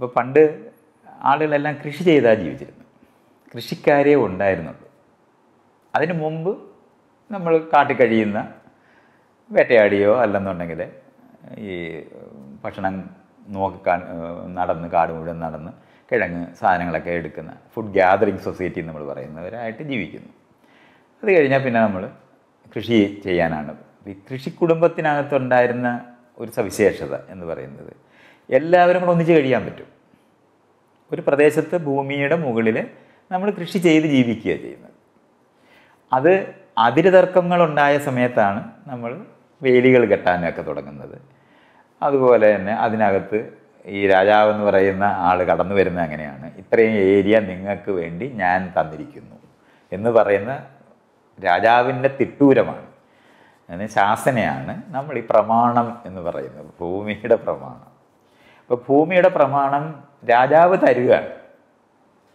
ഇപ്പോൾ പണ്ട് ആളുകളെല്ലാം കൃഷി ചെയ്താൽ ജീവിച്ചിരുന്നു കൃഷിക്കാരേ ഉണ്ടായിരുന്നുള്ളൂ അതിന് മുമ്പ് നമ്മൾ കാട്ടി കഴിയുന്ന വേട്ടയാടിയോ അല്ലെന്നുണ്ടെങ്കിൽ ഈ ഭക്ഷണം നോക്കി നടന്ന് കാട് മുഴുവൻ നടന്ന് കിഴങ്ങ് സാധനങ്ങളൊക്കെ എടുക്കുന്ന ഫുഡ് ഗ്യാതറിങ് സൊസൈറ്റി നമ്മൾ പറയുന്നവരായിട്ട് ജീവിക്കുന്നു അത് കഴിഞ്ഞാൽ പിന്നെ നമ്മൾ കൃഷി ചെയ്യാനാണ് ഈ കൃഷി കുടുംബത്തിനകത്തുണ്ടായിരുന്ന ഒരു സവിശേഷത എന്ന് പറയുന്നത് എല്ലാവരും കൂടെ ഒന്നിച്ച് കഴിയാൻ പറ്റും ഒരു പ്രദേശത്ത് ഭൂമിയുടെ മുകളിൽ നമ്മൾ കൃഷി ചെയ്ത് ജീവിക്കുക ചെയ്യുന്നത് അത് അതിര് തർക്കങ്ങളുണ്ടായ സമയത്താണ് നമ്മൾ വേലികൾ കെട്ടാനൊക്കെ തുടങ്ങുന്നത് അതുപോലെ തന്നെ അതിനകത്ത് ഈ രാജാവെന്ന് പറയുന്ന ആൾ കടന്നു വരുന്നത് അങ്ങനെയാണ് ഇത്രയും ഏരിയ നിങ്ങൾക്ക് വേണ്ടി ഞാൻ തന്നിരിക്കുന്നു എന്ന് പറയുന്ന രാജാവിൻ്റെ തിട്ടൂരമാണ് അതിന് ശാസനയാണ് നമ്മൾ ഈ പ്രമാണം എന്ന് പറയുന്നത് ഭൂമിയുടെ പ്രമാണം അപ്പോൾ ഭൂമിയുടെ പ്രമാണം രാജാവ് തരികയാണ്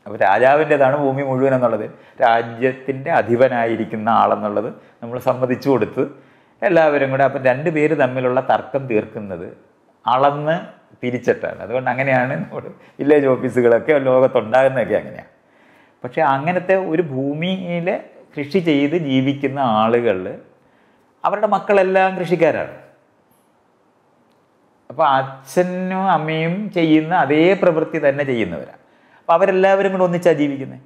അപ്പോൾ രാജാവിൻ്റെതാണ് ഭൂമി മുഴുവൻ എന്നുള്ളത് രാജ്യത്തിൻ്റെ അധിപനായിരിക്കുന്ന ആളെന്നുള്ളത് നമ്മൾ സമ്മതിച്ചു കൊടുത്ത് എല്ലാവരും കൂടെ അപ്പം രണ്ട് പേര് തമ്മിലുള്ള തർക്കം തീർക്കുന്നത് അളന്ന് തിരിച്ചിട്ടാണ് അതുകൊണ്ട് അങ്ങനെയാണ് നമ്മുടെ വില്ലേജ് ഓഫീസുകളൊക്കെ ലോകത്തുണ്ടാകുന്നതൊക്കെ അങ്ങനെയാണ് പക്ഷേ അങ്ങനത്തെ ഒരു ഭൂമിയിൽ കൃഷി ചെയ്ത് ജീവിക്കുന്ന ആളുകൾ അവരുടെ മക്കളെല്ലാം കൃഷിക്കാരാണ് അപ്പോൾ അച്ഛനും അമ്മയും ചെയ്യുന്ന അതേ പ്രവൃത്തി തന്നെ ചെയ്യുന്നവരാണ് അപ്പോൾ അവരെല്ലാവരും കൂടെ ഒന്നിച്ചാണ് ജീവിക്കുന്നത്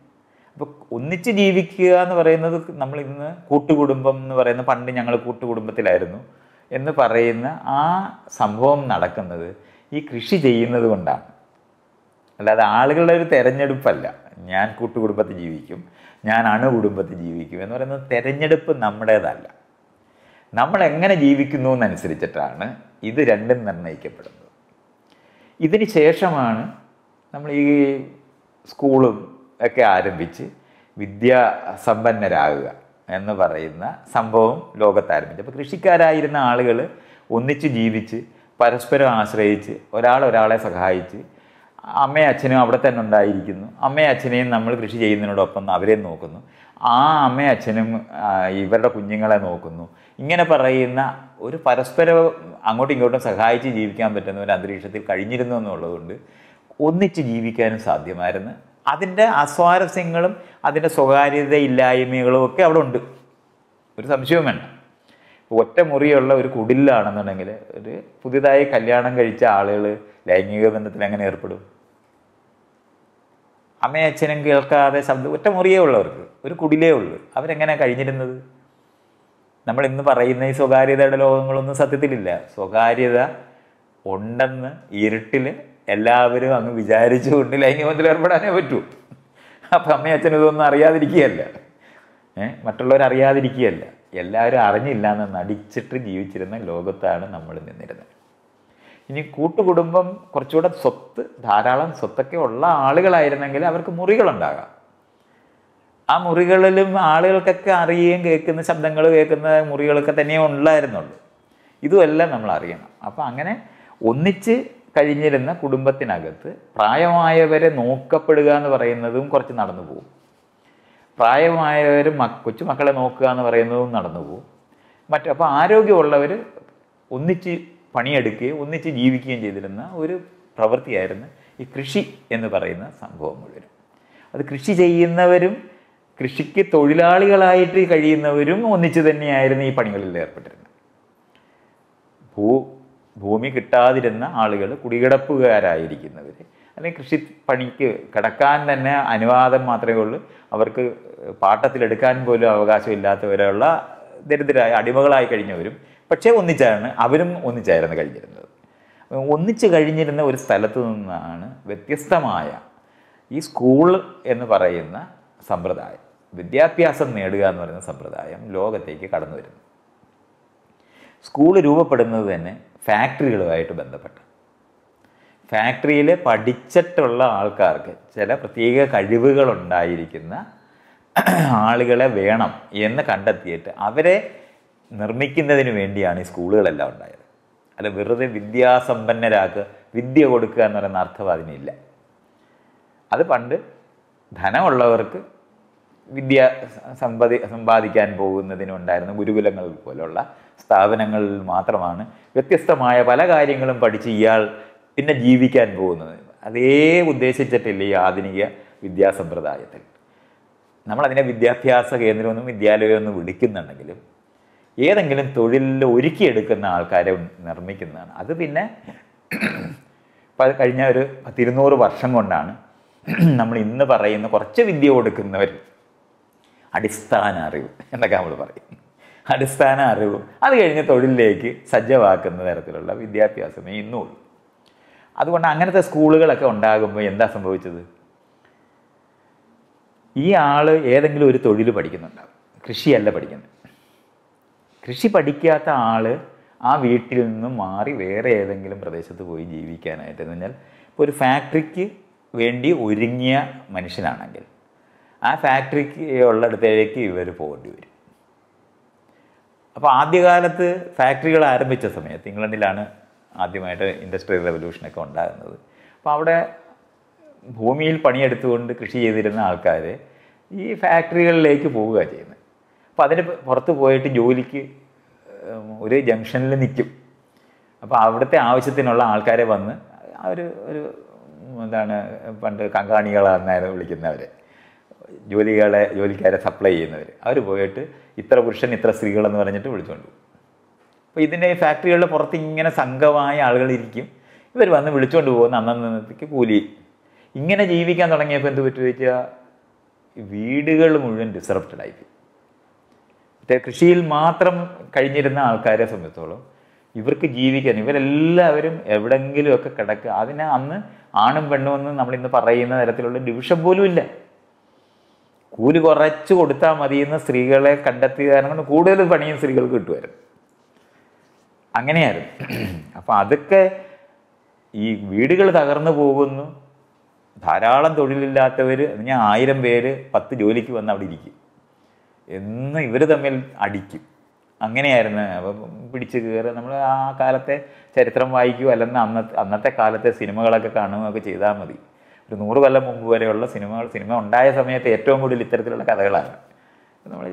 അപ്പോൾ ഒന്നിച്ച് ജീവിക്കുക എന്ന് പറയുന്നത് നമ്മൾ ഇന്ന് കൂട്ടുകുടുംബം എന്ന് പറയുന്ന പണ്ട് ഞങ്ങൾ കൂട്ടുകുടുംബത്തിലായിരുന്നു എന്ന് പറയുന്ന ആ സംഭവം നടക്കുന്നത് ഈ കൃഷി ചെയ്യുന്നത് കൊണ്ടാണ് അല്ലാതെ ആളുകളുടെ ഒരു തെരഞ്ഞെടുപ്പല്ല ഞാൻ കൂട്ടുകുടുംബത്തിൽ ജീവിക്കും ഞാൻ അണുകുടുംബത്തിൽ ജീവിക്കും എന്ന് പറയുന്നത് തെരഞ്ഞെടുപ്പ് നമ്മുടേതല്ല നമ്മൾ എങ്ങനെ ജീവിക്കുന്നു എന്നനുസരിച്ചിട്ടാണ് ഇത് രണ്ടും നിർണ്ണയിക്കപ്പെടുന്നത് ഇതിന് ശേഷമാണ് നമ്മൾ ഈ സ്കൂളും ഒക്കെ ആരംഭിച്ച് വിദ്യാ സമ്പന്നരാകുക എന്ന് പറയുന്ന സംഭവം ലോകത്ത് അപ്പോൾ കൃഷിക്കാരായിരുന്ന ആളുകൾ ഒന്നിച്ച് ജീവിച്ച് പരസ്പരം ആശ്രയിച്ച് ഒരാൾ ഒരാളെ സഹായിച്ച് അമ്മയും അച്ഛനും അവിടെ തന്നെ ഉണ്ടായിരിക്കുന്നു അമ്മയും അച്ഛനെയും നമ്മൾ കൃഷി ചെയ്യുന്നതിനോടൊപ്പം അവരെയും നോക്കുന്നു ആ അമ്മയും അച്ഛനും ഇവരുടെ കുഞ്ഞുങ്ങളെ നോക്കുന്നു ഇങ്ങനെ പറയുന്ന ഒരു പരസ്പരം അങ്ങോട്ടും ഇങ്ങോട്ടും സഹായിച്ച് ജീവിക്കാൻ പറ്റുന്ന ഒരു അന്തരീക്ഷത്തിൽ കഴിഞ്ഞിരുന്നു എന്നുള്ളതുകൊണ്ട് ഒന്നിച്ച് ജീവിക്കാനും സാധ്യമായിരുന്നു അതിൻ്റെ അസ്വാരസ്യങ്ങളും അതിൻ്റെ സ്വകാര്യതയില്ലായ്മകളും ഒക്കെ അവിടെ ഉണ്ട് ഒരു സംശയവും വേണ്ട ഒറ്റ മുറിയുള്ള ഒരു കുടിലാണെന്നുണ്ടെങ്കിൽ ഒരു പുതിയതായി കല്യാണം കഴിച്ച ആളുകൾ ലൈംഗിക ബന്ധത്തിൽ എങ്ങനെ ഏർപ്പെടും അമ്മയച്ഛനും കേൾക്കാതെ ശബ്ദം ഒറ്റ മുറിയേ ഉള്ളവർക്ക് ഒരു കുടിലേ ഉള്ളൂ അവരെങ്ങനെയാണ് കഴിഞ്ഞിരുന്നത് നമ്മൾ ഇന്ന് പറയുന്ന ഈ സ്വകാര്യതയുടെ ലോകങ്ങളൊന്നും സത്യത്തിലില്ല സ്വകാര്യത ഉണ്ടെന്ന് ഇരുട്ടിൽ എല്ലാവരും അങ്ങ് വിചാരിച്ചുകൊണ്ട് ലൈംഗികബന്ധത്തിൽ ഏർപ്പെടാനേ പറ്റൂ അപ്പം അമ്മയും അച്ഛനും ഇതൊന്നും അറിയാതിരിക്കുകയല്ല ഏഹ് മറ്റുള്ളവരറിയാതിരിക്കുകയല്ല എല്ലാവരും അറിഞ്ഞില്ല എന്ന് നടിച്ചിട്ട് ജീവിച്ചിരുന്ന ലോകത്താണ് നമ്മൾ നിന്നിരുന്നത് ഇനി കൂട്ടുകുടുംബം കുറച്ചുകൂടെ സ്വത്ത് ധാരാളം സ്വത്തൊക്കെ ഉള്ള ആളുകളായിരുന്നെങ്കിൽ അവർക്ക് മുറികളുണ്ടാകാം ആ മുറികളിലും ആളുകൾക്കൊക്കെ അറിയുകയും കേൾക്കുന്ന ശബ്ദങ്ങൾ കേൾക്കുന്ന മുറികളൊക്കെ തന്നെയേ ഉണ്ടായിരുന്നുള്ളൂ ഇതുമെല്ലാം നമ്മൾ അറിയണം അപ്പോൾ അങ്ങനെ ഒന്നിച്ച് കഴിഞ്ഞിരുന്ന കുടുംബത്തിനകത്ത് പ്രായമായവരെ നോക്കപ്പെടുക എന്ന് പറയുന്നതും കുറച്ച് നടന്നു പോകും പ്രായമായവർ മ കൊച്ചുമക്കളെ നോക്കുക എന്ന് പറയുന്നതും നടന്നു പോകും മറ്റു അപ്പോൾ ആരോഗ്യമുള്ളവർ ഒന്നിച്ച് പണിയെടുക്കുകയും ഒന്നിച്ച് ജീവിക്കുകയും ചെയ്തിരുന്ന ഒരു പ്രവൃത്തിയായിരുന്നു ഈ കൃഷി എന്ന് പറയുന്ന സംഭവം മുഴുവൻ അത് കൃഷി ചെയ്യുന്നവരും കൃഷിക്ക് തൊഴിലാളികളായിട്ട് കഴിയുന്നവരും ഒന്നിച്ചു തന്നെയായിരുന്നു ഈ പണികളിൽ ഏർപ്പെട്ടിരുന്നത് ഭൂ ഭൂമി കിട്ടാതിരുന്ന ആളുകൾ കുടികിടപ്പുകാരായിരിക്കുന്നവർ അല്ലെങ്കിൽ കൃഷി പണിക്ക് കിടക്കാൻ തന്നെ അനുവാദം മാത്രമേ ഉള്ളൂ അവർക്ക് പാട്ടത്തിലെടുക്കാൻ പോലും അവകാശമില്ലാത്തവരുള്ള ദരിദ്രരായ അടിമകളായി കഴിഞ്ഞവരും പക്ഷേ ഒന്നിച്ചാണ് അവരും ഒന്നിച്ചായിരുന്നു കഴിഞ്ഞിരുന്നത് ഒന്നിച്ച് കഴിഞ്ഞിരുന്ന ഒരു സ്ഥലത്ത് നിന്നാണ് വ്യത്യസ്തമായ ഈ സ്കൂൾ എന്ന് പറയുന്ന സമ്പ്രദായം വിദ്യാഭ്യാസം നേടുക എന്ന് പറയുന്ന സമ്പ്രദായം ലോകത്തേക്ക് കടന്നു വരുന്നു സ്കൂൾ രൂപപ്പെടുന്നത് തന്നെ ഫാക്ടറികളുമായിട്ട് ബന്ധപ്പെട്ട് ഫാക്ടറിയിൽ പഠിച്ചിട്ടുള്ള ആൾക്കാർക്ക് ചില പ്രത്യേക കഴിവുകളുണ്ടായിരിക്കുന്ന ആളുകളെ വേണം എന്ന് കണ്ടെത്തിയിട്ട് അവരെ നിർമ്മിക്കുന്നതിന് വേണ്ടിയാണ് ഈ സ്കൂളുകളെല്ലാം ഉണ്ടായത് അല്ല വെറുതെ വിദ്യാസമ്പന്നരാക്ക് വിദ്യ കൊടുക്കുക എന്ന് പറയുന്ന അർത്ഥം അതിനില്ല അത് പണ്ട് ധനമുള്ളവർക്ക് വിദ്യ സമ്പാദി സമ്പാദിക്കാൻ പോകുന്നതിനുണ്ടായിരുന്ന ഗുരുകുലങ്ങൾ പോലുള്ള സ്ഥാപനങ്ങളിൽ മാത്രമാണ് വ്യത്യസ്തമായ പല കാര്യങ്ങളും പഠിച്ച് ഇയാൾ പിന്നെ ജീവിക്കാൻ പോകുന്നത് അതേ ഉദ്ദേശിച്ചിട്ടില്ല ഈ ആധുനിക വിദ്യാസമ്പ്രദായത്തിൽ നമ്മളതിനെ വിദ്യാഭ്യാസ കേന്ദ്രമെന്നും വിദ്യാലയമെന്നും വിളിക്കുന്നുണ്ടെങ്കിലും ഏതെങ്കിലും തൊഴിലിൽ ഒരുക്കിയെടുക്കുന്ന ആൾക്കാരെ നിർമ്മിക്കുന്നതാണ് അത് പിന്നെ കഴിഞ്ഞ ഒരു പത്തിരുന്നൂറ് വർഷം കൊണ്ടാണ് നമ്മൾ ഇന്ന് പറയുന്ന കുറച്ച് വിദ്യ കൊടുക്കുന്നവർ അടിസ്ഥാന അറിവ് എന്നൊക്കെ നമ്മൾ പറയും അടിസ്ഥാന അറിവും അത് കഴിഞ്ഞ് തൊഴിലിലേക്ക് സജ്ജമാക്കുന്ന തരത്തിലുള്ള വിദ്യാഭ്യാസമേ ഉള്ളൂ അതുകൊണ്ട് അങ്ങനത്തെ സ്കൂളുകളൊക്കെ ഉണ്ടാകുമ്പോൾ എന്താ സംഭവിച്ചത് ഈ ആൾ ഏതെങ്കിലും ഒരു തൊഴിൽ പഠിക്കുന്നുണ്ടാവും കൃഷിയല്ല പഠിക്കുന്നത് കൃഷി പഠിക്കാത്ത ആൾ ആ വീട്ടിൽ നിന്നും മാറി വേറെ ഏതെങ്കിലും പ്രദേശത്ത് പോയി ജീവിക്കാനായിട്ട് എന്ന് പറഞ്ഞാൽ ഇപ്പോൾ ഒരു ഫാക്ടറിക്ക് വേണ്ടി ഒരുങ്ങിയ മനുഷ്യനാണെങ്കിൽ ആ ഫാക്ടറിക്ക് ഉള്ളിടത്തേക്ക് ഇവർ പോകേണ്ടി വരും അപ്പോൾ ആദ്യകാലത്ത് ഫാക്ടറികൾ ആരംഭിച്ച സമയത്ത് ഇംഗ്ലണ്ടിലാണ് ആദ്യമായിട്ട് ഇൻഡസ്ട്രിയൽ റെവല്യൂഷനൊക്കെ ഉണ്ടാകുന്നത് അപ്പോൾ അവിടെ ഭൂമിയിൽ പണിയെടുത്തുകൊണ്ട് കൃഷി ചെയ്തിരുന്ന ആൾക്കാർ ഈ ഫാക്ടറികളിലേക്ക് പോവുക ചെയ്യുന്നത് അപ്പോൾ അതിന് പുറത്ത് പോയിട്ട് ജോലിക്ക് ഒരു ജംഗ്ഷനിൽ നിൽക്കും അപ്പോൾ അവിടുത്തെ ആവശ്യത്തിനുള്ള ആൾക്കാരെ വന്ന് അവർ ഒരു എന്താണ് പണ്ട് കങ്കാണികളെന്നായിരുന്നു വിളിക്കുന്നവരെ ജോലികളെ ജോലിക്കാരെ സപ്ലൈ ചെയ്യുന്നവർ അവർ പോയിട്ട് ഇത്ര പുരുഷൻ ഇത്ര സ്ത്രീകളെന്ന് പറഞ്ഞിട്ട് വിളിച്ചുകൊണ്ട് പോകും അപ്പോൾ ഇതിൻ്റെ ഫാക്ടറികളുടെ പുറത്ത് ഇങ്ങനെ സംഘമായ ആളുകളിരിക്കും ഇവർ വന്ന് വിളിച്ചുകൊണ്ട് പോകുന്ന അന്നന്നത്തേക്ക് കൂലി ഇങ്ങനെ ജീവിക്കാൻ തുടങ്ങിയപ്പോൾ എന്ത് പറ്റുമെന്ന് ചോദിച്ചാൽ വീടുകൾ മുഴുവൻ ഡിസറപ്റ്റഡ് ആയി കൃഷിയിൽ മാത്രം കഴിഞ്ഞിരുന്ന ആൾക്കാരെ സംബന്ധിച്ചോളം ഇവർക്ക് ജീവിക്കാൻ ഇവരെല്ലാവരും എവിടെങ്കിലുമൊക്കെ കിടക്കുക അതിനെ അന്ന് ആണും പെണ്ണും എന്ന് നമ്മളിന്ന് പറയുന്ന തരത്തിലുള്ള ഡിവിഷൻ പോലും ഇല്ല കൂലി കുറച്ച് കൊടുത്താൽ മതിയെന്ന് സ്ത്രീകളെ കണ്ടെത്തിയതാണ് കാരണം കൊണ്ട് കൂടുതൽ പണിയും സ്ത്രീകൾക്ക് കിട്ടുമായിരുന്നു അങ്ങനെയായിരുന്നു അപ്പോൾ അതൊക്കെ ഈ വീടുകൾ തകർന്നു പോകുന്നു ധാരാളം തൊഴിലില്ലാത്തവർ ഞാൻ ആയിരം പേര് പത്ത് ജോലിക്ക് വന്ന് അവിടെ ഇരിക്കും എന്ന് ഇവർ തമ്മിൽ അടിക്കും അങ്ങനെയായിരുന്നു അപ്പം പിടിച്ച് കയറുക നമ്മൾ ആ കാലത്തെ ചരിത്രം വായിക്കുക അല്ലെങ്കിൽ അന്നത്തെ അന്നത്തെ കാലത്തെ സിനിമകളൊക്കെ കാണുകയൊക്കെ ചെയ്താൽ മതി ഒരു നൂറ് കൊല്ലം മുമ്പ് വരെയുള്ള സിനിമകൾ സിനിമ ഉണ്ടായ സമയത്ത് ഏറ്റവും കൂടുതൽ ഇത്തരത്തിലുള്ള കഥകളാണ് നമ്മൾ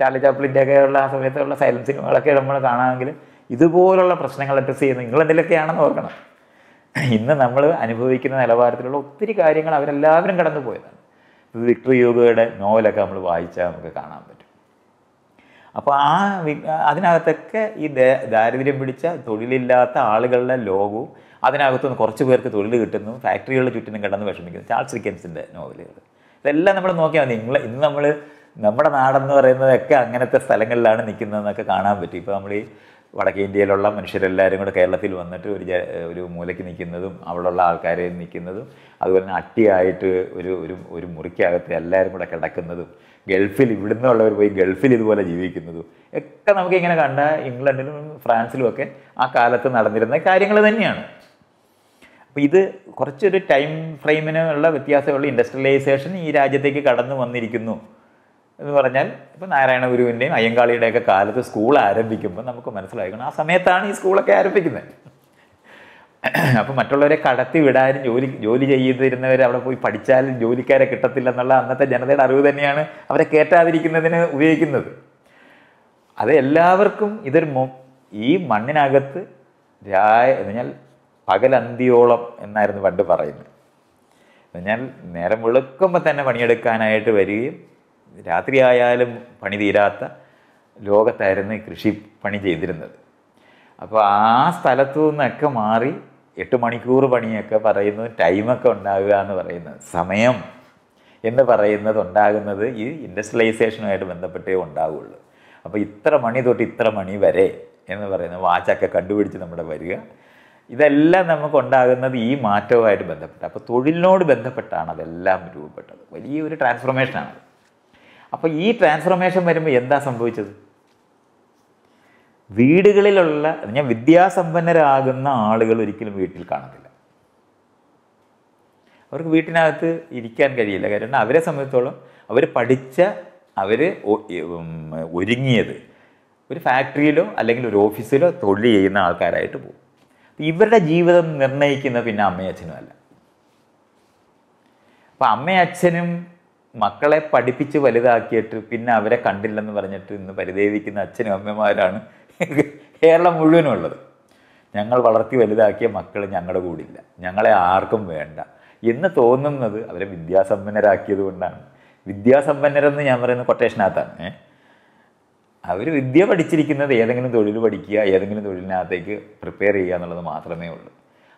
ചാർലി ചാപ്പിളിൻ്റെയൊക്കെ ഉള്ള ആ സമയത്തുള്ള സൈലൻസ് സിനിമകളൊക്കെ നമ്മൾ കാണാമെങ്കിൽ ഇതുപോലുള്ള പ്രശ്നങ്ങൾ അഡ്രസ്സ് ചെയ്യുന്നത് ഇംഗ്ലണ്ടിലൊക്കെയാണെന്ന് ഓർക്കണം ഇന്ന് നമ്മൾ അനുഭവിക്കുന്ന നിലവാരത്തിലുള്ള ഒത്തിരി കാര്യങ്ങൾ അവരെല്ലാവരും കടന്നു പോയതാണ് വിക്ടർ യോഗയുടെ നോവലൊക്കെ നമ്മൾ വായിച്ചാൽ നമുക്ക് കാണാൻ പറ്റും അപ്പോൾ ആ അതിനകത്തൊക്കെ ഈ ദാരിദ്ര്യം പിടിച്ച തൊഴിലില്ലാത്ത ആളുകളുടെ ലോകവും അതിനകത്തു നിന്ന് കുറച്ച് പേർക്ക് തൊഴിൽ കിട്ടുന്നു ഫാക്ടറികളുടെ ചുറ്റിനും കിടന്ന് വിഷമിക്കുന്നു ചാൾസ് ഡിക്കൻസിൻ്റെ നോവലുകൾ ഇതെല്ലാം നമ്മൾ നോക്കിയാൽ മതി ഇങ്ങനെ ഇന്ന് നമ്മൾ നമ്മുടെ നാടെന്ന് പറയുന്നതൊക്കെ അങ്ങനത്തെ സ്ഥലങ്ങളിലാണ് നിൽക്കുന്നതെന്നൊക്കെ കാണാൻ പറ്റും ഇപ്പോൾ നമ്മൾ ഈ വടക്കേ ഇന്ത്യയിലുള്ള മനുഷ്യരെല്ലാവരും കൂടെ കേരളത്തിൽ വന്നിട്ട് ഒരു ഒരു മൂലയ്ക്ക് നിൽക്കുന്നതും അവിടെയുള്ള ആൾക്കാരെ നിൽക്കുന്നതും അതുപോലെ തന്നെ അട്ടിയായിട്ട് ഒരു ഒരു ഒരു മുറിക്കകത്ത് എല്ലാവരും കൂടെ കിടക്കുന്നതും ഗൾഫിൽ ഇവിടുന്നുള്ളവർ പോയി ഗൾഫിൽ ഇതുപോലെ ജീവിക്കുന്നതും ഒക്കെ നമുക്കിങ്ങനെ കണ്ട ഇംഗ്ലണ്ടിലും ഫ്രാൻസിലും ഒക്കെ ആ കാലത്ത് നടന്നിരുന്ന കാര്യങ്ങൾ തന്നെയാണ് അപ്പോൾ ഇത് കുറച്ചൊരു ടൈം ഫ്രെയിമിനുള്ള വ്യത്യാസമുള്ള ഇൻഡസ്ട്രിയലൈസേഷൻ ഈ രാജ്യത്തേക്ക് കടന്നു വന്നിരിക്കുന്നു എന്ന് പറഞ്ഞാൽ ഇപ്പോൾ നാരായണ ഗുരുവിൻ്റെയും അയ്യങ്കാളിയുടെയൊക്കെ കാലത്ത് സ്കൂൾ ആരംഭിക്കുമ്പോൾ നമുക്ക് മനസ്സിലാക്കണം ആ സമയത്താണ് ഈ സ്കൂളൊക്കെ ആരംഭിക്കുന്നത് അപ്പോൾ മറ്റുള്ളവരെ കടത്തി വിടാനും ജോലി ജോലി ചെയ്തിരുന്നവർ അവിടെ പോയി പഠിച്ചാലും ജോലിക്കാരെ എന്നുള്ള അന്നത്തെ ജനതയുടെ അറിവ് തന്നെയാണ് അവരെ കയറ്റാതിരിക്കുന്നതിന് ഉപയോഗിക്കുന്നത് അത് എല്ലാവർക്കും ഇതൊരു ഈ മണ്ണിനകത്ത് രാ എന്ന് പറഞ്ഞാൽ പകലന്തിയോളം എന്നായിരുന്നു പണ്ട് പറയുന്നത് ഞാൻ നേരം വെളുക്കുമ്പോൾ തന്നെ പണിയെടുക്കാനായിട്ട് വരികയും രാത്രിയായാലും പണി തീരാത്ത ലോകത്തായിരുന്നു ഈ കൃഷി പണി ചെയ്തിരുന്നത് അപ്പോൾ ആ സ്ഥലത്തു നിന്നൊക്കെ മാറി എട്ട് മണിക്കൂർ പണിയൊക്കെ പറയുന്നു ടൈമൊക്കെ ഉണ്ടാകുക എന്ന് പറയുന്നത് സമയം എന്ന് പറയുന്നത് ഉണ്ടാകുന്നത് ഈ ഇൻഡസ്ട്രിയലൈസേഷനുമായിട്ട് ബന്ധപ്പെട്ടേ ഉണ്ടാവുള്ളൂ അപ്പോൾ ഇത്ര മണി തൊട്ട് ഇത്ര മണി വരെ എന്ന് പറയുന്നത് വാച്ചൊക്കെ കണ്ടുപിടിച്ച് നമ്മുടെ വരിക ഇതെല്ലാം നമുക്ക് ഉണ്ടാകുന്നത് ഈ മാറ്റവുമായിട്ട് ബന്ധപ്പെട്ട് അപ്പോൾ തൊഴിലിനോട് ബന്ധപ്പെട്ടാണ് അതെല്ലാം രൂപപ്പെട്ടത് വലിയൊരു ട്രാൻസ്ഫോർമേഷനാണ് അപ്പോൾ ഈ ട്രാൻസ്ഫോർമേഷൻ വരുമ്പോൾ എന്താ സംഭവിച്ചത് വീടുകളിലുള്ള ഞാൻ വിദ്യാസമ്പന്നരാകുന്ന ആളുകൾ ഒരിക്കലും വീട്ടിൽ കാണത്തില്ല അവർക്ക് വീട്ടിനകത്ത് ഇരിക്കാൻ കഴിയില്ല കാരണം അവരെ സംബന്ധിച്ചോളം അവർ പഠിച്ച അവർ ഒരുങ്ങിയത് ഒരു ഫാക്ടറിയിലോ അല്ലെങ്കിൽ ഒരു ഓഫീസിലോ തൊഴിൽ ചെയ്യുന്ന ആൾക്കാരായിട്ട് പോകും ഇവരുടെ ജീവിതം നിർണ്ണയിക്കുന്ന പിന്നെ അമ്മയച്ഛനും അല്ല അപ്പം അമ്മയച്ഛനും മക്കളെ പഠിപ്പിച്ച് വലുതാക്കിയിട്ട് പിന്നെ അവരെ കണ്ടില്ലെന്ന് പറഞ്ഞിട്ട് ഇന്ന് പരിദേവിക്കുന്ന അച്ഛനും അമ്മമാരാണ് കേരളം ഉള്ളത് ഞങ്ങൾ വളർത്തി വലുതാക്കിയ മക്കൾ ഞങ്ങളുടെ ഇല്ല ഞങ്ങളെ ആർക്കും വേണ്ട എന്ന് തോന്നുന്നത് അവരെ വിദ്യാസമ്പന്നരാക്കിയത് കൊണ്ടാണ് വിദ്യാസമ്പന്നരെന്ന് ഞാൻ പറയുന്നത് കൊട്ടേഷനകത്താണ് ഏഹ് അവർ വിദ്യ പഠിച്ചിരിക്കുന്നത് ഏതെങ്കിലും തൊഴിൽ പഠിക്കുക ഏതെങ്കിലും തൊഴിലിനകത്തേക്ക് പ്രിപ്പയർ ചെയ്യുക എന്നുള്ളത് മാത്രമേ ഉള്ളൂ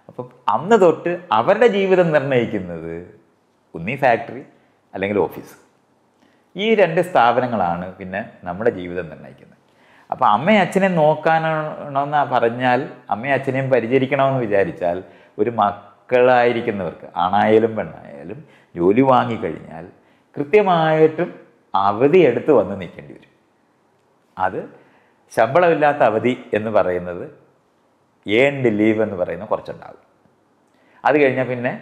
അപ്പോൾ അന്ന് തൊട്ട് അവരുടെ ജീവിതം നിർണ്ണയിക്കുന്നത് ഒന്നീ ഫാക്ടറി അല്ലെങ്കിൽ ഓഫീസ് ഈ രണ്ട് സ്ഥാപനങ്ങളാണ് പിന്നെ നമ്മുടെ ജീവിതം നിർണ്ണയിക്കുന്നത് അപ്പോൾ അമ്മയും അച്ഛനെ നോക്കാനാണെന്ന് പറഞ്ഞാൽ അമ്മയും അച്ഛനെയും പരിചരിക്കണമെന്ന് വിചാരിച്ചാൽ ഒരു മക്കളായിരിക്കുന്നവർക്ക് ആണായാലും പെണ്ണായാലും ജോലി വാങ്ങിക്കഴിഞ്ഞാൽ കൃത്യമായിട്ടും അവധി എടുത്ത് വന്ന് നിൽക്കേണ്ടി വരും അത് ശമ്പളമില്ലാത്ത അവധി എന്ന് പറയുന്നത് ഏണ്ട് ലീവ് എന്ന് പറയുന്ന കുറച്ചുണ്ടാകും അത് കഴിഞ്ഞാൽ പിന്നെ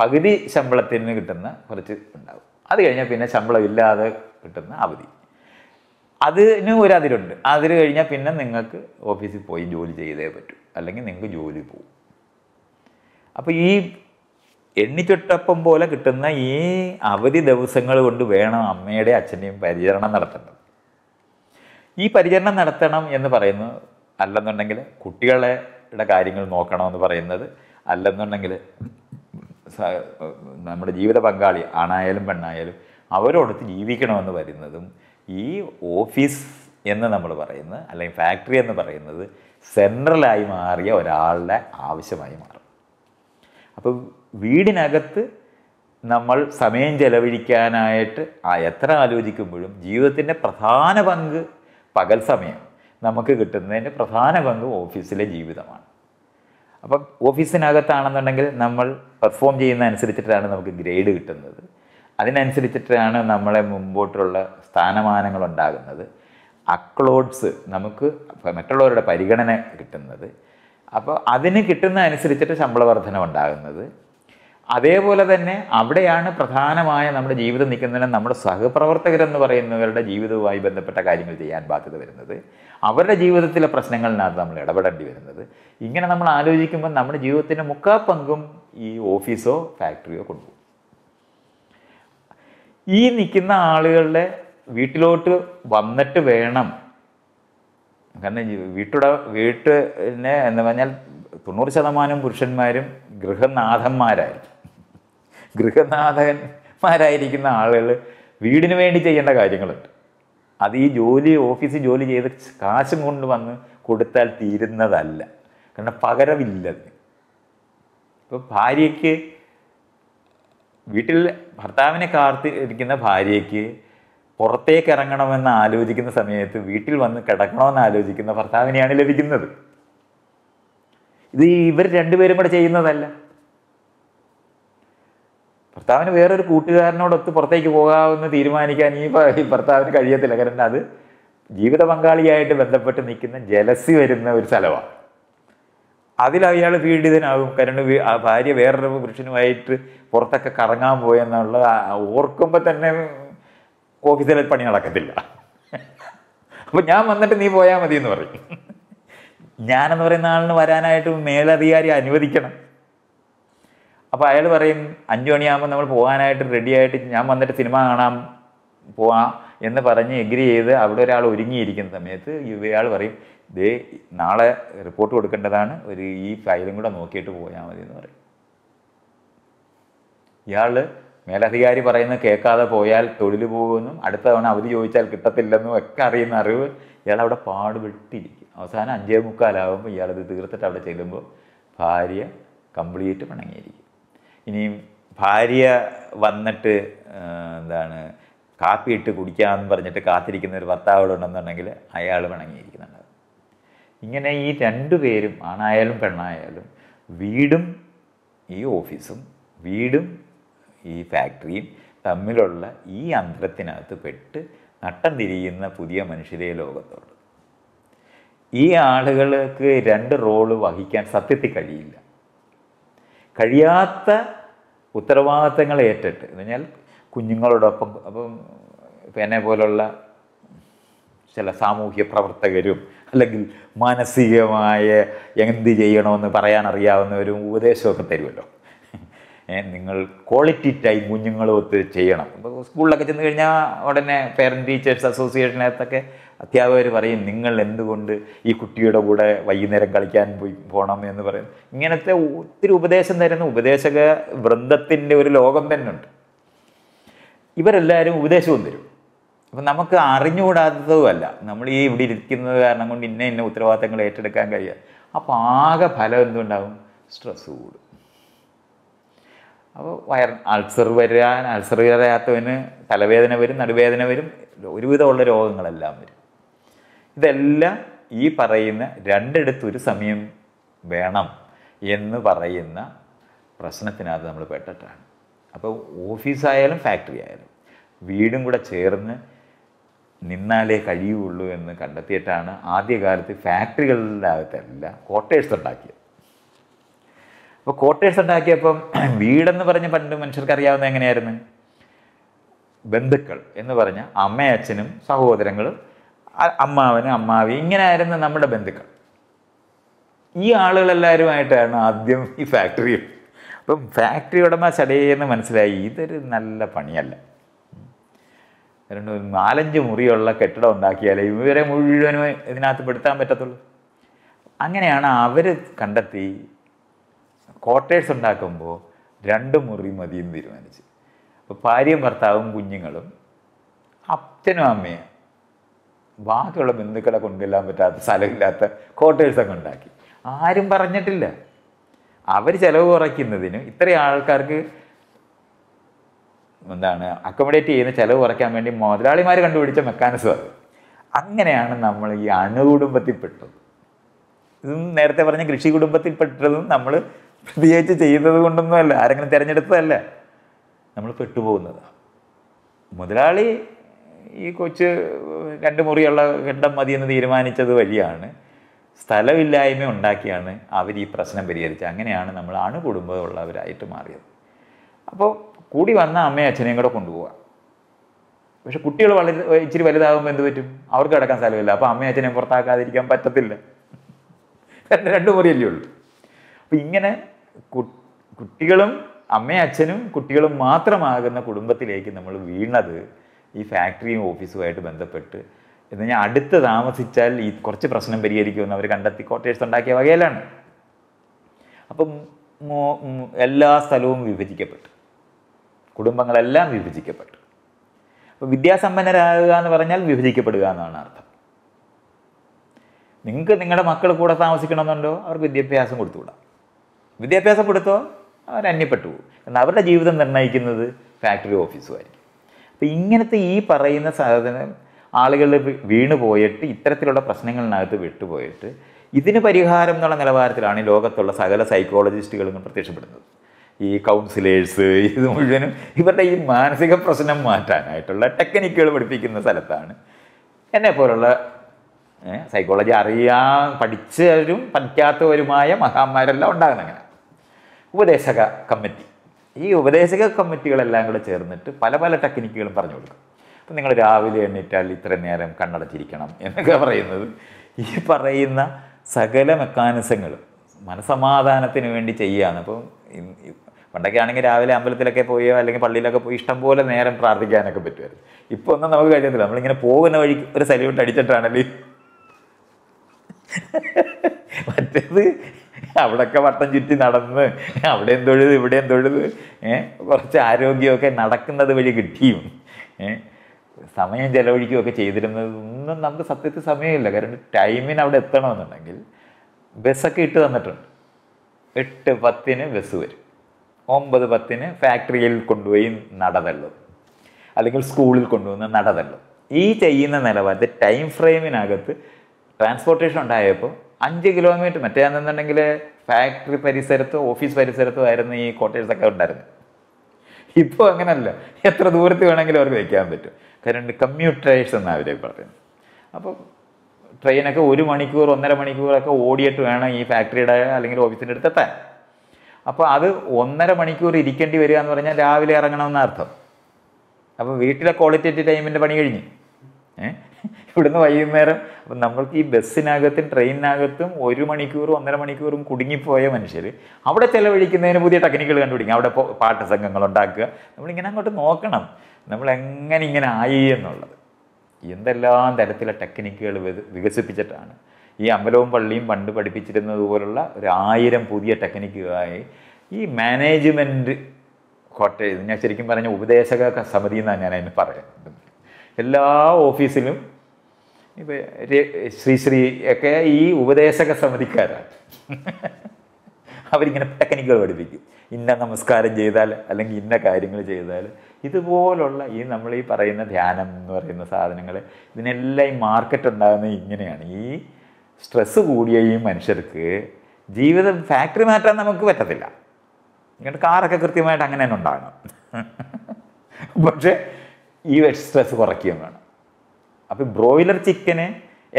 പകുതി ശമ്പളത്തിന് കിട്ടുന്ന കുറച്ച് ഉണ്ടാവും അത് കഴിഞ്ഞാൽ പിന്നെ ശമ്പളമില്ലാതെ കിട്ടുന്ന അവധി അതിന് ഒരു അതിരുണ്ട് അതിൽ കഴിഞ്ഞാൽ പിന്നെ നിങ്ങൾക്ക് ഓഫീസിൽ പോയി ജോലി ചെയ്തേ പറ്റൂ അല്ലെങ്കിൽ നിങ്ങൾക്ക് ജോലി പോവും അപ്പോൾ ഈ എണ്ണിച്ചൊട്ടപ്പം പോലെ കിട്ടുന്ന ഈ അവധി ദിവസങ്ങൾ കൊണ്ട് വേണം അമ്മയുടെ അച്ഛൻ്റെയും പരിചരണം നടത്തേണ്ടത് ഈ പരിചരണം നടത്തണം എന്ന് പറയുന്നു അല്ലെന്നുണ്ടെങ്കിൽ കുട്ടികളുടെ കാര്യങ്ങൾ നോക്കണമെന്ന് പറയുന്നത് അല്ലെന്നുണ്ടെങ്കിൽ നമ്മുടെ ജീവിത പങ്കാളി ആണായാലും പെണ്ണായാലും അവരോടൊത്ത് ജീവിക്കണമെന്ന് വരുന്നതും ഈ ഓഫീസ് എന്ന് നമ്മൾ പറയുന്നത് അല്ലെങ്കിൽ ഫാക്ടറി എന്ന് പറയുന്നത് സെൻട്രലായി മാറിയ ഒരാളുടെ ആവശ്യമായി മാറും അപ്പോൾ വീടിനകത്ത് നമ്മൾ സമയം ചെലവഴിക്കാനായിട്ട് എത്ര ആലോചിക്കുമ്പോഴും ജീവിതത്തിൻ്റെ പ്രധാന പങ്ക് പകൽ സമയം നമുക്ക് കിട്ടുന്നതിൻ്റെ പ്രധാന പങ്ക് ഓഫീസിലെ ജീവിതമാണ് അപ്പം ഓഫീസിനകത്താണെന്നുണ്ടെങ്കിൽ നമ്മൾ പെർഫോം ചെയ്യുന്ന അനുസരിച്ചിട്ടാണ് നമുക്ക് ഗ്രേഡ് കിട്ടുന്നത് അതിനനുസരിച്ചിട്ടാണ് നമ്മളെ മുമ്പോട്ടുള്ള സ്ഥാനമാനങ്ങൾ ഉണ്ടാകുന്നത് അക്ലോഡ്സ് നമുക്ക് മറ്റുള്ളവരുടെ പരിഗണന കിട്ടുന്നത് അപ്പോൾ അതിന് കിട്ടുന്ന അനുസരിച്ചിട്ട് ശമ്പള വർധന ഉണ്ടാകുന്നത് അതേപോലെ തന്നെ അവിടെയാണ് പ്രധാനമായ നമ്മുടെ ജീവിതം നിൽക്കുന്നതിന് നമ്മുടെ സഹപ്രവർത്തകരെന്ന് പറയുന്നവരുടെ ജീവിതവുമായി ബന്ധപ്പെട്ട കാര്യങ്ങൾ ചെയ്യാൻ ബാധ്യത വരുന്നത് അവരുടെ ജീവിതത്തിലെ പ്രശ്നങ്ങളിനകത്ത് നമ്മൾ ഇടപെടേണ്ടി വരുന്നത് ഇങ്ങനെ നമ്മൾ ആലോചിക്കുമ്പോൾ നമ്മുടെ ജീവിതത്തിൻ്റെ മുക്കാ പങ്കും ഈ ഓഫീസോ ഫാക്ടറിയോ കൊണ്ടുപോകും ഈ നിൽക്കുന്ന ആളുകളുടെ വീട്ടിലോട്ട് വന്നിട്ട് വേണം കാരണം വീട്ടുട വീട്ടിനെ എന്ന് പറഞ്ഞാൽ തൊണ്ണൂറ് ശതമാനം പുരുഷന്മാരും ഗൃഹനാഥന്മാരായിരിക്കും ഗൃഹനാഥന്മാരായിരിക്കുന്ന ആളുകൾ വീടിന് വേണ്ടി ചെയ്യേണ്ട കാര്യങ്ങളുണ്ട് അത് ഈ ജോലി ഓഫീസിൽ ജോലി ചെയ്ത് കാശും കൊണ്ടുവന്ന് കൊടുത്താൽ തീരുന്നതല്ല കാരണം പകരമില്ലത് ഇപ്പോൾ ഭാര്യയ്ക്ക് വീട്ടിൽ ഭർത്താവിനെ കാത്തിരിക്കുന്ന ഭാര്യയ്ക്ക് പുറത്തേക്ക് ഇറങ്ങണമെന്ന് ആലോചിക്കുന്ന സമയത്ത് വീട്ടിൽ വന്ന് കിടക്കണമെന്ന് ആലോചിക്കുന്ന ഭർത്താവിനെയാണ് ലഭിക്കുന്നത് ഇത് ഇവർ രണ്ടുപേരും കൂടെ ചെയ്യുന്നതല്ല ഭർത്താവിന് വേറൊരു കൂട്ടുകാരനോടൊത്ത് പുറത്തേക്ക് പോകാമെന്ന് തീരുമാനിക്കാൻ ഈ ഭർത്താവിന് കഴിയത്തില്ല കാരണം അത് ജീവിത പങ്കാളിയായിട്ട് ബന്ധപ്പെട്ട് നിൽക്കുന്ന ജലസി വരുന്ന ഒരു സ്ഥലമാണ് അതിൽ അയാൾ പീഡിതനാകും കാരണം ആ ഭാര്യ വേറൊരു പുരുഷനുമായിട്ട് പുറത്തൊക്കെ കറങ്ങാൻ പോയെന്നുള്ള ഓർക്കുമ്പോൾ തന്നെ ഓഫീസിലെ പണി നടക്കത്തില്ല അപ്പം ഞാൻ വന്നിട്ട് നീ പോയാൽ മതി എന്ന് പറയും ഞാനെന്ന് പറയുന്ന ആളിന് വരാനായിട്ട് മേലധികാരി അനുവദിക്കണം അപ്പോൾ അയാൾ പറയും അഞ്ചു മണിയാകുമ്പോൾ നമ്മൾ പോകാനായിട്ട് റെഡിയായിട്ട് ഞാൻ വന്നിട്ട് സിനിമ കാണാം പോവാം എന്ന് പറഞ്ഞ് എഗ്രി ചെയ്ത് അവിടെ ഒരാൾ ഒരുങ്ങിയിരിക്കുന്ന സമയത്ത് ഇയാൾ പറയും ദേ നാളെ റിപ്പോർട്ട് കൊടുക്കേണ്ടതാണ് ഒരു ഈ ഫയലും കൂടെ നോക്കിയിട്ട് പോയാൽ മതി എന്ന് പറയും ഇയാൾ മേലധികാരി പറയുന്നത് കേൾക്കാതെ പോയാൽ തൊഴിൽ പോകുമെന്നും അടുത്ത തവണ അവധി ചോദിച്ചാൽ കിട്ടത്തില്ലെന്നും ഒക്കെ അറിയുന്ന അറിവ് ഇയാൾ അവിടെ പാടുപെട്ടിരിക്കും അവസാനം അഞ്ചേ മുക്കാലാകുമ്പോൾ ഇയാളത് തീർത്തിട്ട് അവിടെ ചെല്ലുമ്പോൾ ഭാര്യ കംപ്ലീറ്റ് പിണങ്ങിയിരിക്കും ഇനിയും ഭാര്യ വന്നിട്ട് എന്താണ് കാപ്പി ഇട്ട് കുടിക്കാമെന്ന് പറഞ്ഞിട്ട് കാത്തിരിക്കുന്ന ഒരു ഉണ്ടെന്നുണ്ടെങ്കിൽ അയാൾ വിണങ്ങിയിരിക്കുന്നുണ്ട് ഇങ്ങനെ ഈ രണ്ടു പേരും ആണായാലും പെണ്ണായാലും വീടും ഈ ഓഫീസും വീടും ഈ ഫാക്ടറിയും തമ്മിലുള്ള ഈ അന്തരത്തിനകത്ത് പെട്ട് നട്ടം തിരിയുന്ന പുതിയ മനുഷ്യരെ ലോകത്തോട് ഈ ആളുകൾക്ക് രണ്ട് റോള് വഹിക്കാൻ സത്യത്തിൽ കഴിയില്ല കഴിയാത്ത ഉത്തരവാദിത്തങ്ങൾ ഏറ്റിട്ട് എന്ന് പറഞ്ഞാൽ കുഞ്ഞുങ്ങളോടൊപ്പം അപ്പം ഇപ്പം എന്നെ പോലുള്ള ചില സാമൂഹ്യ പ്രവർത്തകരും അല്ലെങ്കിൽ മാനസികമായ എന്ത് ചെയ്യണമെന്ന് അറിയാവുന്നവരും ഉപദേശമൊക്കെ തരുമല്ലോ നിങ്ങൾ ക്വാളിറ്റി ടൈം കുഞ്ഞുങ്ങളുമൊത്ത് ചെയ്യണം ഇപ്പോൾ സ്കൂളിലൊക്കെ ചെന്ന് കഴിഞ്ഞാൽ ഉടനെ പേരൻറ്റ് ടീച്ചേഴ്സ് അസോസിയേഷനകത്തൊക്കെ അധ്യാപകർ പറയും നിങ്ങൾ എന്തുകൊണ്ട് ഈ കുട്ടിയുടെ കൂടെ വൈകുന്നേരം കളിക്കാൻ പോയി പോകണം എന്ന് പറയും ഇങ്ങനത്തെ ഒത്തിരി ഉപദേശം തരുന്ന ഉപദേശക വൃന്ദത്തിൻ്റെ ഒരു ലോകം തന്നെ ഉണ്ട് ഇവരെല്ലാവരും ഉപദേശവും തരും അപ്പം നമുക്ക് അറിഞ്ഞുകൂടാത്തതുമല്ല നമ്മൾ ഈ ഇവിടെ ഇരിക്കുന്നത് കാരണം കൊണ്ട് ഇന്ന ഇന്ന ഉത്തരവാദിത്തങ്ങൾ ഏറ്റെടുക്കാൻ കഴിയുക അപ്പോൾ ആകെ ഫലം എന്തുണ്ടാവും സ്ട്രെസ് കൂടും അപ്പോൾ വയർ അൾസർ വരാൻ അൾസർ വരാത്തവന് തലവേദന വരും നടുവേദന വരും ഒരുവിധമുള്ള രോഗങ്ങളെല്ലാം വരും ഇതെല്ലാം ഈ പറയുന്ന രണ്ടിടത്തൊരു സമയം വേണം എന്ന് പറയുന്ന പ്രശ്നത്തിനകത്ത് നമ്മൾ പെട്ടിട്ടാണ് അപ്പോൾ ഓഫീസായാലും ഫാക്ടറി ആയാലും വീടും കൂടെ ചേർന്ന് നിന്നാലേ കഴിയുള്ളൂ എന്ന് കണ്ടെത്തിയിട്ടാണ് ആദ്യകാലത്ത് ഫാക്ടറികളുടെ അകത്തല്ല ക്വാർട്ടേഴ്സ് ഉണ്ടാക്കിയത് അപ്പോൾ കോട്ടേഴ്സ് ഉണ്ടാക്കിയപ്പം വീടെന്ന് പറഞ്ഞ് പണ്ട് മനുഷ്യർക്ക് അറിയാവുന്ന എങ്ങനെയായിരുന്നു ബന്ധുക്കൾ എന്ന് പറഞ്ഞ അമ്മയച്ഛനും സഹോദരങ്ങളും അമ്മാവന് അമ്മാവി ഇങ്ങനെയായിരുന്നു നമ്മുടെ ബന്ധുക്കൾ ഈ ആളുകളെല്ലാവരുമായിട്ടാണ് ആദ്യം ഈ ഫാക്ടറി അപ്പം ഫാക്ടറി ഉടമ ചടയെന്ന് മനസ്സിലായി ഇതൊരു നല്ല പണിയല്ല രണ്ട് നാലഞ്ച് മുറിയുള്ള കെട്ടിടം ഉണ്ടാക്കിയാലേ ഇവരെ മുഴുവനും ഇതിനകത്ത് പെടുത്താൻ പറ്റത്തുള്ളൂ അങ്ങനെയാണ് അവർ കണ്ടെത്തി ക്വാർട്ടേഴ്സ് ഉണ്ടാക്കുമ്പോൾ രണ്ട് മുറി മതിയും തീരുമാനിച്ച് അപ്പോൾ ഭാര്യയും ഭർത്താവും കുഞ്ഞുങ്ങളും അച്ഛനും അമ്മയും ബാക്കിയുള്ള ബന്ധുക്കളെ കൊണ്ടുവല്ലാൻ പറ്റാത്ത സ്ഥലമില്ലാത്ത ക്വാർട്ടേഴ്സൊക്കെ ഉണ്ടാക്കി ആരും പറഞ്ഞിട്ടില്ല അവർ ചിലവ് കുറയ്ക്കുന്നതിന് ഇത്രയും ആൾക്കാർക്ക് എന്താണ് അക്കോമഡേറ്റ് ചെയ്യുന്ന ചിലവ് കുറയ്ക്കാൻ വേണ്ടി മുതലാളിമാർ കണ്ടുപിടിച്ച മെക്കാനിസം അത് അങ്ങനെയാണ് നമ്മൾ ഈ അണുകുടുംബത്തിൽപ്പെട്ടത് ഇതും നേരത്തെ പറഞ്ഞ കൃഷി കുടുംബത്തിൽപ്പെട്ടതും നമ്മൾ പ്രത്യേകിച്ച് ചെയ്യുന്നത് കൊണ്ടൊന്നുമല്ല ആരെങ്കിലും തിരഞ്ഞെടുത്തതല്ല നമ്മൾ പെട്ടുപോകുന്നതാണ് മുതലാളി ഈ കൊച്ച് രണ്ട് മുറിയുള്ള ഖണ്ഡം മതി എന്ന് തീരുമാനിച്ചത് വലിയാണ് സ്ഥലമില്ലായ്മ ഉണ്ടാക്കിയാണ് അവർ ഈ പ്രശ്നം പരിഹരിച്ചത് അങ്ങനെയാണ് നമ്മൾ അണുകുടുംബമുള്ളവരായിട്ട് മാറിയത് അപ്പോൾ കൂടി വന്ന അമ്മയും അച്ഛനെയും കൂടെ കൊണ്ടുപോകാം പക്ഷെ കുട്ടികൾ വളരെ ഇച്ചിരി വലുതാകുമ്പോൾ എന്ത് പറ്റും അവർക്ക് കിടക്കാൻ സ്ഥലമില്ല അപ്പോൾ അമ്മയും അച്ഛനെയും പുറത്താക്കാതിരിക്കാൻ പറ്റത്തില്ല രണ്ട് മുറിയല്ലേ ഉള്ളൂ അപ്പം ഇങ്ങനെ കുട്ടികളും അമ്മയും അച്ഛനും കുട്ടികളും മാത്രമാകുന്ന കുടുംബത്തിലേക്ക് നമ്മൾ വീണത് ഈ ഫാക്ടറിയും ഓഫീസുമായിട്ട് ബന്ധപ്പെട്ട് എന്ന് ഞാൻ അടുത്ത് താമസിച്ചാൽ ഈ കുറച്ച് പ്രശ്നം പരിഹരിക്കുമെന്ന് അവർ കണ്ടെത്തി ക്വാർട്ടേഴ്സ് ഉണ്ടാക്കിയ വകയിലാണ് അപ്പം എല്ലാ സ്ഥലവും വിഭജിക്കപ്പെട്ടു കുടുംബങ്ങളെല്ലാം വിഭജിക്കപ്പെട്ടു അപ്പോൾ വിദ്യാസമ്പന്നരാകുക എന്ന് പറഞ്ഞാൽ വിഭജിക്കപ്പെടുക എന്നാണ് അർത്ഥം നിങ്ങൾക്ക് നിങ്ങളുടെ മക്കൾ കൂടെ താമസിക്കണമെന്നുണ്ടോ അവർക്ക് വിദ്യാഭ്യാസം കൊടുത്തുവിടാം വിദ്യാഭ്യാസം കൊടുത്തോ അവർ അന്യപ്പെട്ടു പോകും എന്നാൽ അവരുടെ ജീവിതം നിർണ്ണയിക്കുന്നത് ഫാക്ടറി ഓഫീസുമായിരിക്കും അപ്പം ഇങ്ങനത്തെ ഈ പറയുന്ന സാധനം ആളുകൾ വീണു പോയിട്ട് ഇത്തരത്തിലുള്ള പ്രശ്നങ്ങളിനകത്ത് വിട്ടുപോയിട്ട് ഇതിന് പരിഹാരം എന്നുള്ള നിലവാരത്തിലാണ് ലോകത്തുള്ള സകല സൈക്കോളജിസ്റ്റുകളും പ്രത്യക്ഷപ്പെടുന്നത് ഈ കൗൺസിലേഴ്സ് ഇത് മുഴുവനും ഇവരുടെ ഈ മാനസിക പ്രശ്നം മാറ്റാനായിട്ടുള്ള ടെക്നിക്കുകൾ പഠിപ്പിക്കുന്ന സ്ഥലത്താണ് എന്നെ പോലുള്ള സൈക്കോളജി അറിയാൻ പഠിച്ചവരും പഠിക്കാത്തവരുമായ മഹാന്മാരെല്ലാം ഉണ്ടാകുന്നങ്ങനെ ഉപദേശക കമ്മിറ്റി ഈ ഉപദേശക കമ്മിറ്റികളെല്ലാം കൂടെ ചേർന്നിട്ട് പല പല ടെക്നിക്കുകളും പറഞ്ഞു കൊടുക്കും അപ്പം നിങ്ങൾ രാവിലെ എണ്ണിറ്റാൽ ഇത്ര നേരം കണ്ണടച്ചിരിക്കണം എന്നൊക്കെ പറയുന്നത് ഈ പറയുന്ന സകല മെക്കാനിസങ്ങൾ മനസമാധാനത്തിന് വേണ്ടി ചെയ്യുകയാണ് അപ്പം പണ്ടൊക്കെ ആണെങ്കിൽ രാവിലെ അമ്പലത്തിലൊക്കെ പോയോ അല്ലെങ്കിൽ പള്ളിയിലൊക്കെ പോയി ഇഷ്ടം പോലെ നേരം പ്രാർത്ഥിക്കാനൊക്കെ പറ്റുമായിരുന്നു ഇപ്പോൾ ഒന്നും നമുക്ക് കഴിയത്തില്ല നമ്മളിങ്ങനെ പോകുന്ന വഴിക്ക് ഒരു സല്യൂട്ട് അടിച്ചിട്ടാണല്ലേ മറ്റേത് അവിടെയൊക്കെ വട്ടം ചുറ്റി നടന്ന് എന്തൊഴുത് ഇവിടെ എന്തൊഴുത് ഏ കുറച്ച് ആരോഗ്യമൊക്കെ നടക്കുന്നത് വഴി കിട്ടിയും സമയം ചെലവഴിക്കുകയൊക്കെ ചെയ്തിരുന്നത് ഒന്നും നമുക്ക് സത്യത്തിൽ സമയമില്ല കാരണം ടൈമിന് അവിടെ എത്തണമെന്നുണ്ടെങ്കിൽ ബസ്സൊക്കെ ഇട്ട് തന്നിട്ടുണ്ട് എട്ട് പത്തിന് ബസ് വരും ഒമ്പത് പത്തിന് ഫാക്ടറിയിൽ കൊണ്ടുപോയി നടതള്ളും അല്ലെങ്കിൽ സ്കൂളിൽ കൊണ്ടുവന്ന് നടതള്ളും ഈ ചെയ്യുന്ന നിലവാരത്തിൽ ടൈം ഫ്രെയിമിനകത്ത് ട്രാൻസ്പോർട്ടേഷൻ ഉണ്ടായപ്പോൾ അഞ്ച് കിലോമീറ്റർ മറ്റേ ഫാക്ടറി പരിസരത്തോ ഓഫീസ് പരിസരത്തോ ആയിരുന്നു ഈ കോട്ടേഴ്സ് ഒക്കെ ഉണ്ടായിരുന്നു ഇപ്പോൾ അങ്ങനല്ല എത്ര ദൂരത്ത് വേണമെങ്കിലും അവർക്ക് വയ്ക്കാൻ പറ്റും കാരണം കമ്മ്യൂട്ടേഴ്സ് എന്നാണ് അവരെ പറയുന്നത് അപ്പോൾ ട്രെയിനൊക്കെ ഒരു മണിക്കൂർ ഒന്നര മണിക്കൂറൊക്കെ ഓടിയിട്ട് വേണം ഈ ഫാക്ടറിയുടെ അല്ലെങ്കിൽ ഓഫീസിൻ്റെ അടുത്ത് എത്താൻ അപ്പോൾ അത് ഒന്നര മണിക്കൂർ ഇരിക്കേണ്ടി വരിക എന്ന് പറഞ്ഞാൽ രാവിലെ ഇറങ്ങണമെന്ന അർത്ഥം അപ്പോൾ വീട്ടിലെ ക്വാളിറ്റി ടൈമിൻ്റെ പണി കഴിഞ്ഞ് ഏഹ് ഇവിടുന്ന് വൈകുന്നേരം അപ്പം നമ്മൾക്ക് ഈ ബസ്സിനകത്തും ട്രെയിനിനകത്തും ഒരു മണിക്കൂറും ഒന്നര മണിക്കൂറും കുടുങ്ങിപ്പോയ മനുഷ്യർ അവിടെ ചിലവഴിക്കുന്നതിന് പുതിയ ടെക്നിക്കുകൾ കണ്ടുപിടിക്കും അവിടെ പാട്ട് സംഘങ്ങൾ ഉണ്ടാക്കുക നമ്മളിങ്ങനെ അങ്ങോട്ട് നോക്കണം നമ്മൾ എങ്ങനെ ഇങ്ങനെ ആയി എന്നുള്ളത് എന്തെല്ലാം തരത്തിലെ ടെക്നിക്കുകൾ വികസിപ്പിച്ചിട്ടാണ് ഈ അമ്പലവും പള്ളിയും പണ്ട് പഠിപ്പിച്ചിരുന്നത് പോലുള്ള ഒരു ആയിരം പുതിയ ടെക്നിക്കുകളായി ഈ മാനേജ്മെൻറ്റ് കോട്ടയം ഞാൻ ശരിക്കും പറഞ്ഞ ഉപദേശക സമിതി എന്നാണ് ഞാൻ അതിന് പറയുന്നത് എല്ലാ ഓഫീസിലും ഇപ്പോൾ ശ്രീശ്രീ ഒക്കെ ഈ ഉപദേശക സമിതിക്കാരാണ് അവരിങ്ങനെ ടെക്നിക്കുകൾ പഠിപ്പിക്കും ഇന്ന നമസ്കാരം ചെയ്താൽ അല്ലെങ്കിൽ ഇന്ന കാര്യങ്ങൾ ചെയ്താൽ ഇതുപോലുള്ള ഈ നമ്മൾ ഈ പറയുന്ന ധ്യാനം എന്ന് പറയുന്ന സാധനങ്ങൾ ഇതിനെല്ലാം ഈ മാർക്കറ്റ് ഉണ്ടാകുന്നത് ഇങ്ങനെയാണ് ഈ സ്ട്രെസ്സ് കൂടിയ ഈ മനുഷ്യർക്ക് ജീവിതം ഫാക്ടറി മാറ്റാൻ നമുക്ക് പറ്റത്തില്ല ഇങ്ങനെ കാറൊക്കെ കൃത്യമായിട്ട് അങ്ങനെ തന്നെ ഉണ്ടാകണം പക്ഷേ ഈ സ്ട്രെസ് കുറയ്ക്കുകയും വേണം അപ്പം ബ്രോയിലർ ചിക്കന്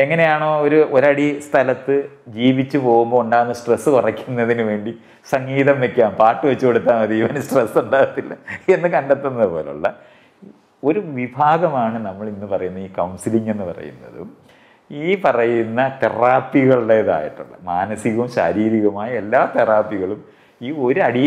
എങ്ങനെയാണോ ഒരു ഒരടി സ്ഥലത്ത് ജീവിച്ചു പോകുമ്പോൾ ഉണ്ടാകുന്ന സ്ട്രെസ് കുറയ്ക്കുന്നതിന് വേണ്ടി സംഗീതം വെക്കാം പാട്ട് വെച്ച് കൊടുത്താൽ മതി ഇവന് സ്ട്രെസ് ഉണ്ടാകത്തില്ല എന്ന് കണ്ടെത്തുന്നത് പോലുള്ള ഒരു വിഭാഗമാണ് നമ്മൾ ഇന്ന് പറയുന്ന ഈ കൗൺസിലിംഗ് എന്ന് പറയുന്നതും ഈ പറയുന്ന തെറാപ്പികളുടേതായിട്ടുള്ള മാനസികവും ശാരീരികവുമായ എല്ലാ തെറാപ്പികളും ഈ ഒരു അടി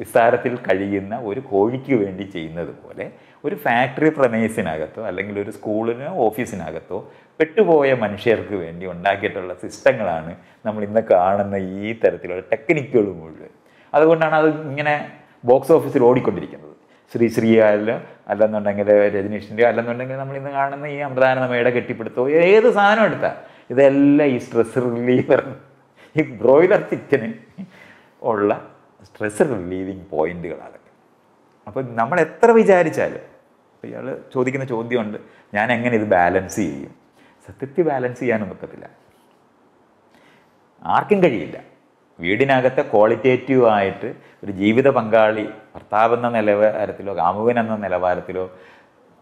വിസ്താരത്തിൽ കഴിയുന്ന ഒരു കോഴിക്ക് വേണ്ടി ചെയ്യുന്നത് പോലെ ഒരു ഫാക്ടറി പ്രമേയസിനകത്തോ അല്ലെങ്കിൽ ഒരു സ്കൂളിനോ ഓഫീസിനകത്തോ പെട്ടുപോയ മനുഷ്യർക്ക് വേണ്ടി ഉണ്ടാക്കിയിട്ടുള്ള സിസ്റ്റങ്ങളാണ് നമ്മൾ ഇന്ന് കാണുന്ന ഈ തരത്തിലുള്ള ടെക്നിക്കുകൾ മുഴുവൻ അതുകൊണ്ടാണ് അത് ഇങ്ങനെ ബോക്സ് ഓഫീസിൽ ഓടിക്കൊണ്ടിരിക്കുന്നത് ശ്രീ ആയാലും അല്ലെന്നുണ്ടെങ്കിൽ രജനീഷിൻ്റെ അല്ലെന്നുണ്ടെങ്കിൽ നമ്മൾ ഇന്ന് കാണുന്ന ഈ അമൃതാനന്ദമയുടെ കെട്ടിപ്പിടുത്തോ ഏത് സാധനം എടുത്താൽ ഇതെല്ലാം ഈ സ്ട്രെസ് റിലീവർ ഈ ബ്രോയിലർ ചിക്കന് ഉള്ള സ്ട്രെസ് റിലീവിങ് പോയിന്റുകളാണ് അപ്പോൾ നമ്മൾ എത്ര വിചാരിച്ചാലും അപ്പോൾ ഇയാൾ ചോദിക്കുന്ന ചോദ്യമുണ്ട് ഞാൻ എങ്ങനെ ഇത് ബാലൻസ് ചെയ്യും സത്യത്തിൽ ബാലൻസ് ചെയ്യാനൊന്നും പറ്റത്തില്ല ആർക്കും കഴിയില്ല വീടിനകത്തെ ക്വാളിറ്റേറ്റീവ് ആയിട്ട് ഒരു ജീവിത പങ്കാളി ഭർത്താവെന്ന നിലവാരത്തിലോ കാമുകൻ എന്ന നിലവാരത്തിലോ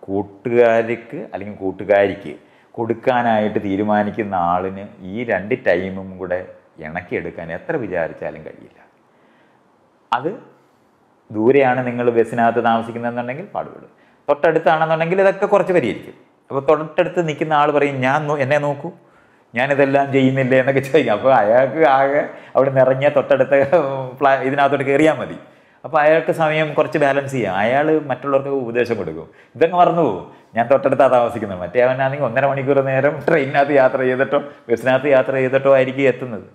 കൂട്ടുകാർക്ക് അല്ലെങ്കിൽ കൂട്ടുകാരിക്ക് കൊടുക്കാനായിട്ട് തീരുമാനിക്കുന്ന ആളിന് ഈ രണ്ട് ടൈമും കൂടെ ഇണക്കിയെടുക്കാൻ എത്ര വിചാരിച്ചാലും കഴിയില്ല അത് ദൂരെയാണ് നിങ്ങൾ ബസ്സിനകത്ത് താമസിക്കുന്നതെന്നുണ്ടെങ്കിൽ പാടുപെടും തൊട്ടടുത്താണെന്നുണ്ടെങ്കിൽ ഇതൊക്കെ കുറച്ച് പരിഹരിക്കും അപ്പോൾ തൊട്ടടുത്ത് നിൽക്കുന്ന ആൾ പറയും ഞാൻ എന്നെ നോക്കൂ ഞാനിതെല്ലാം ചെയ്യുന്നില്ല എന്നൊക്കെ ചോദിക്കും അപ്പോൾ അയാൾക്ക് ആകെ അവിടെ നിറഞ്ഞ തൊട്ടടുത്ത പ്ലാ ഇതിനകത്തോട്ട് കയറിയാൽ മതി അപ്പോൾ അയാൾക്ക് സമയം കുറച്ച് ബാലൻസ് ചെയ്യാം അയാൾ മറ്റുള്ളവർക്ക് ഉപദേശം കൊടുക്കും ഇതങ്ങ് മറന്നു പോകും ഞാൻ തൊട്ടടുത്താണ് താമസിക്കുന്നത് മറ്റേ അവനാണെങ്കിൽ ഒന്നര മണിക്കൂർ നേരം ട്രെയിനിനകത്ത് യാത്ര ചെയ്തിട്ടോ ബസ്സിനകത്ത് യാത്ര ചെയ്തിട്ടോ ആയിരിക്കും എത്തുന്നത്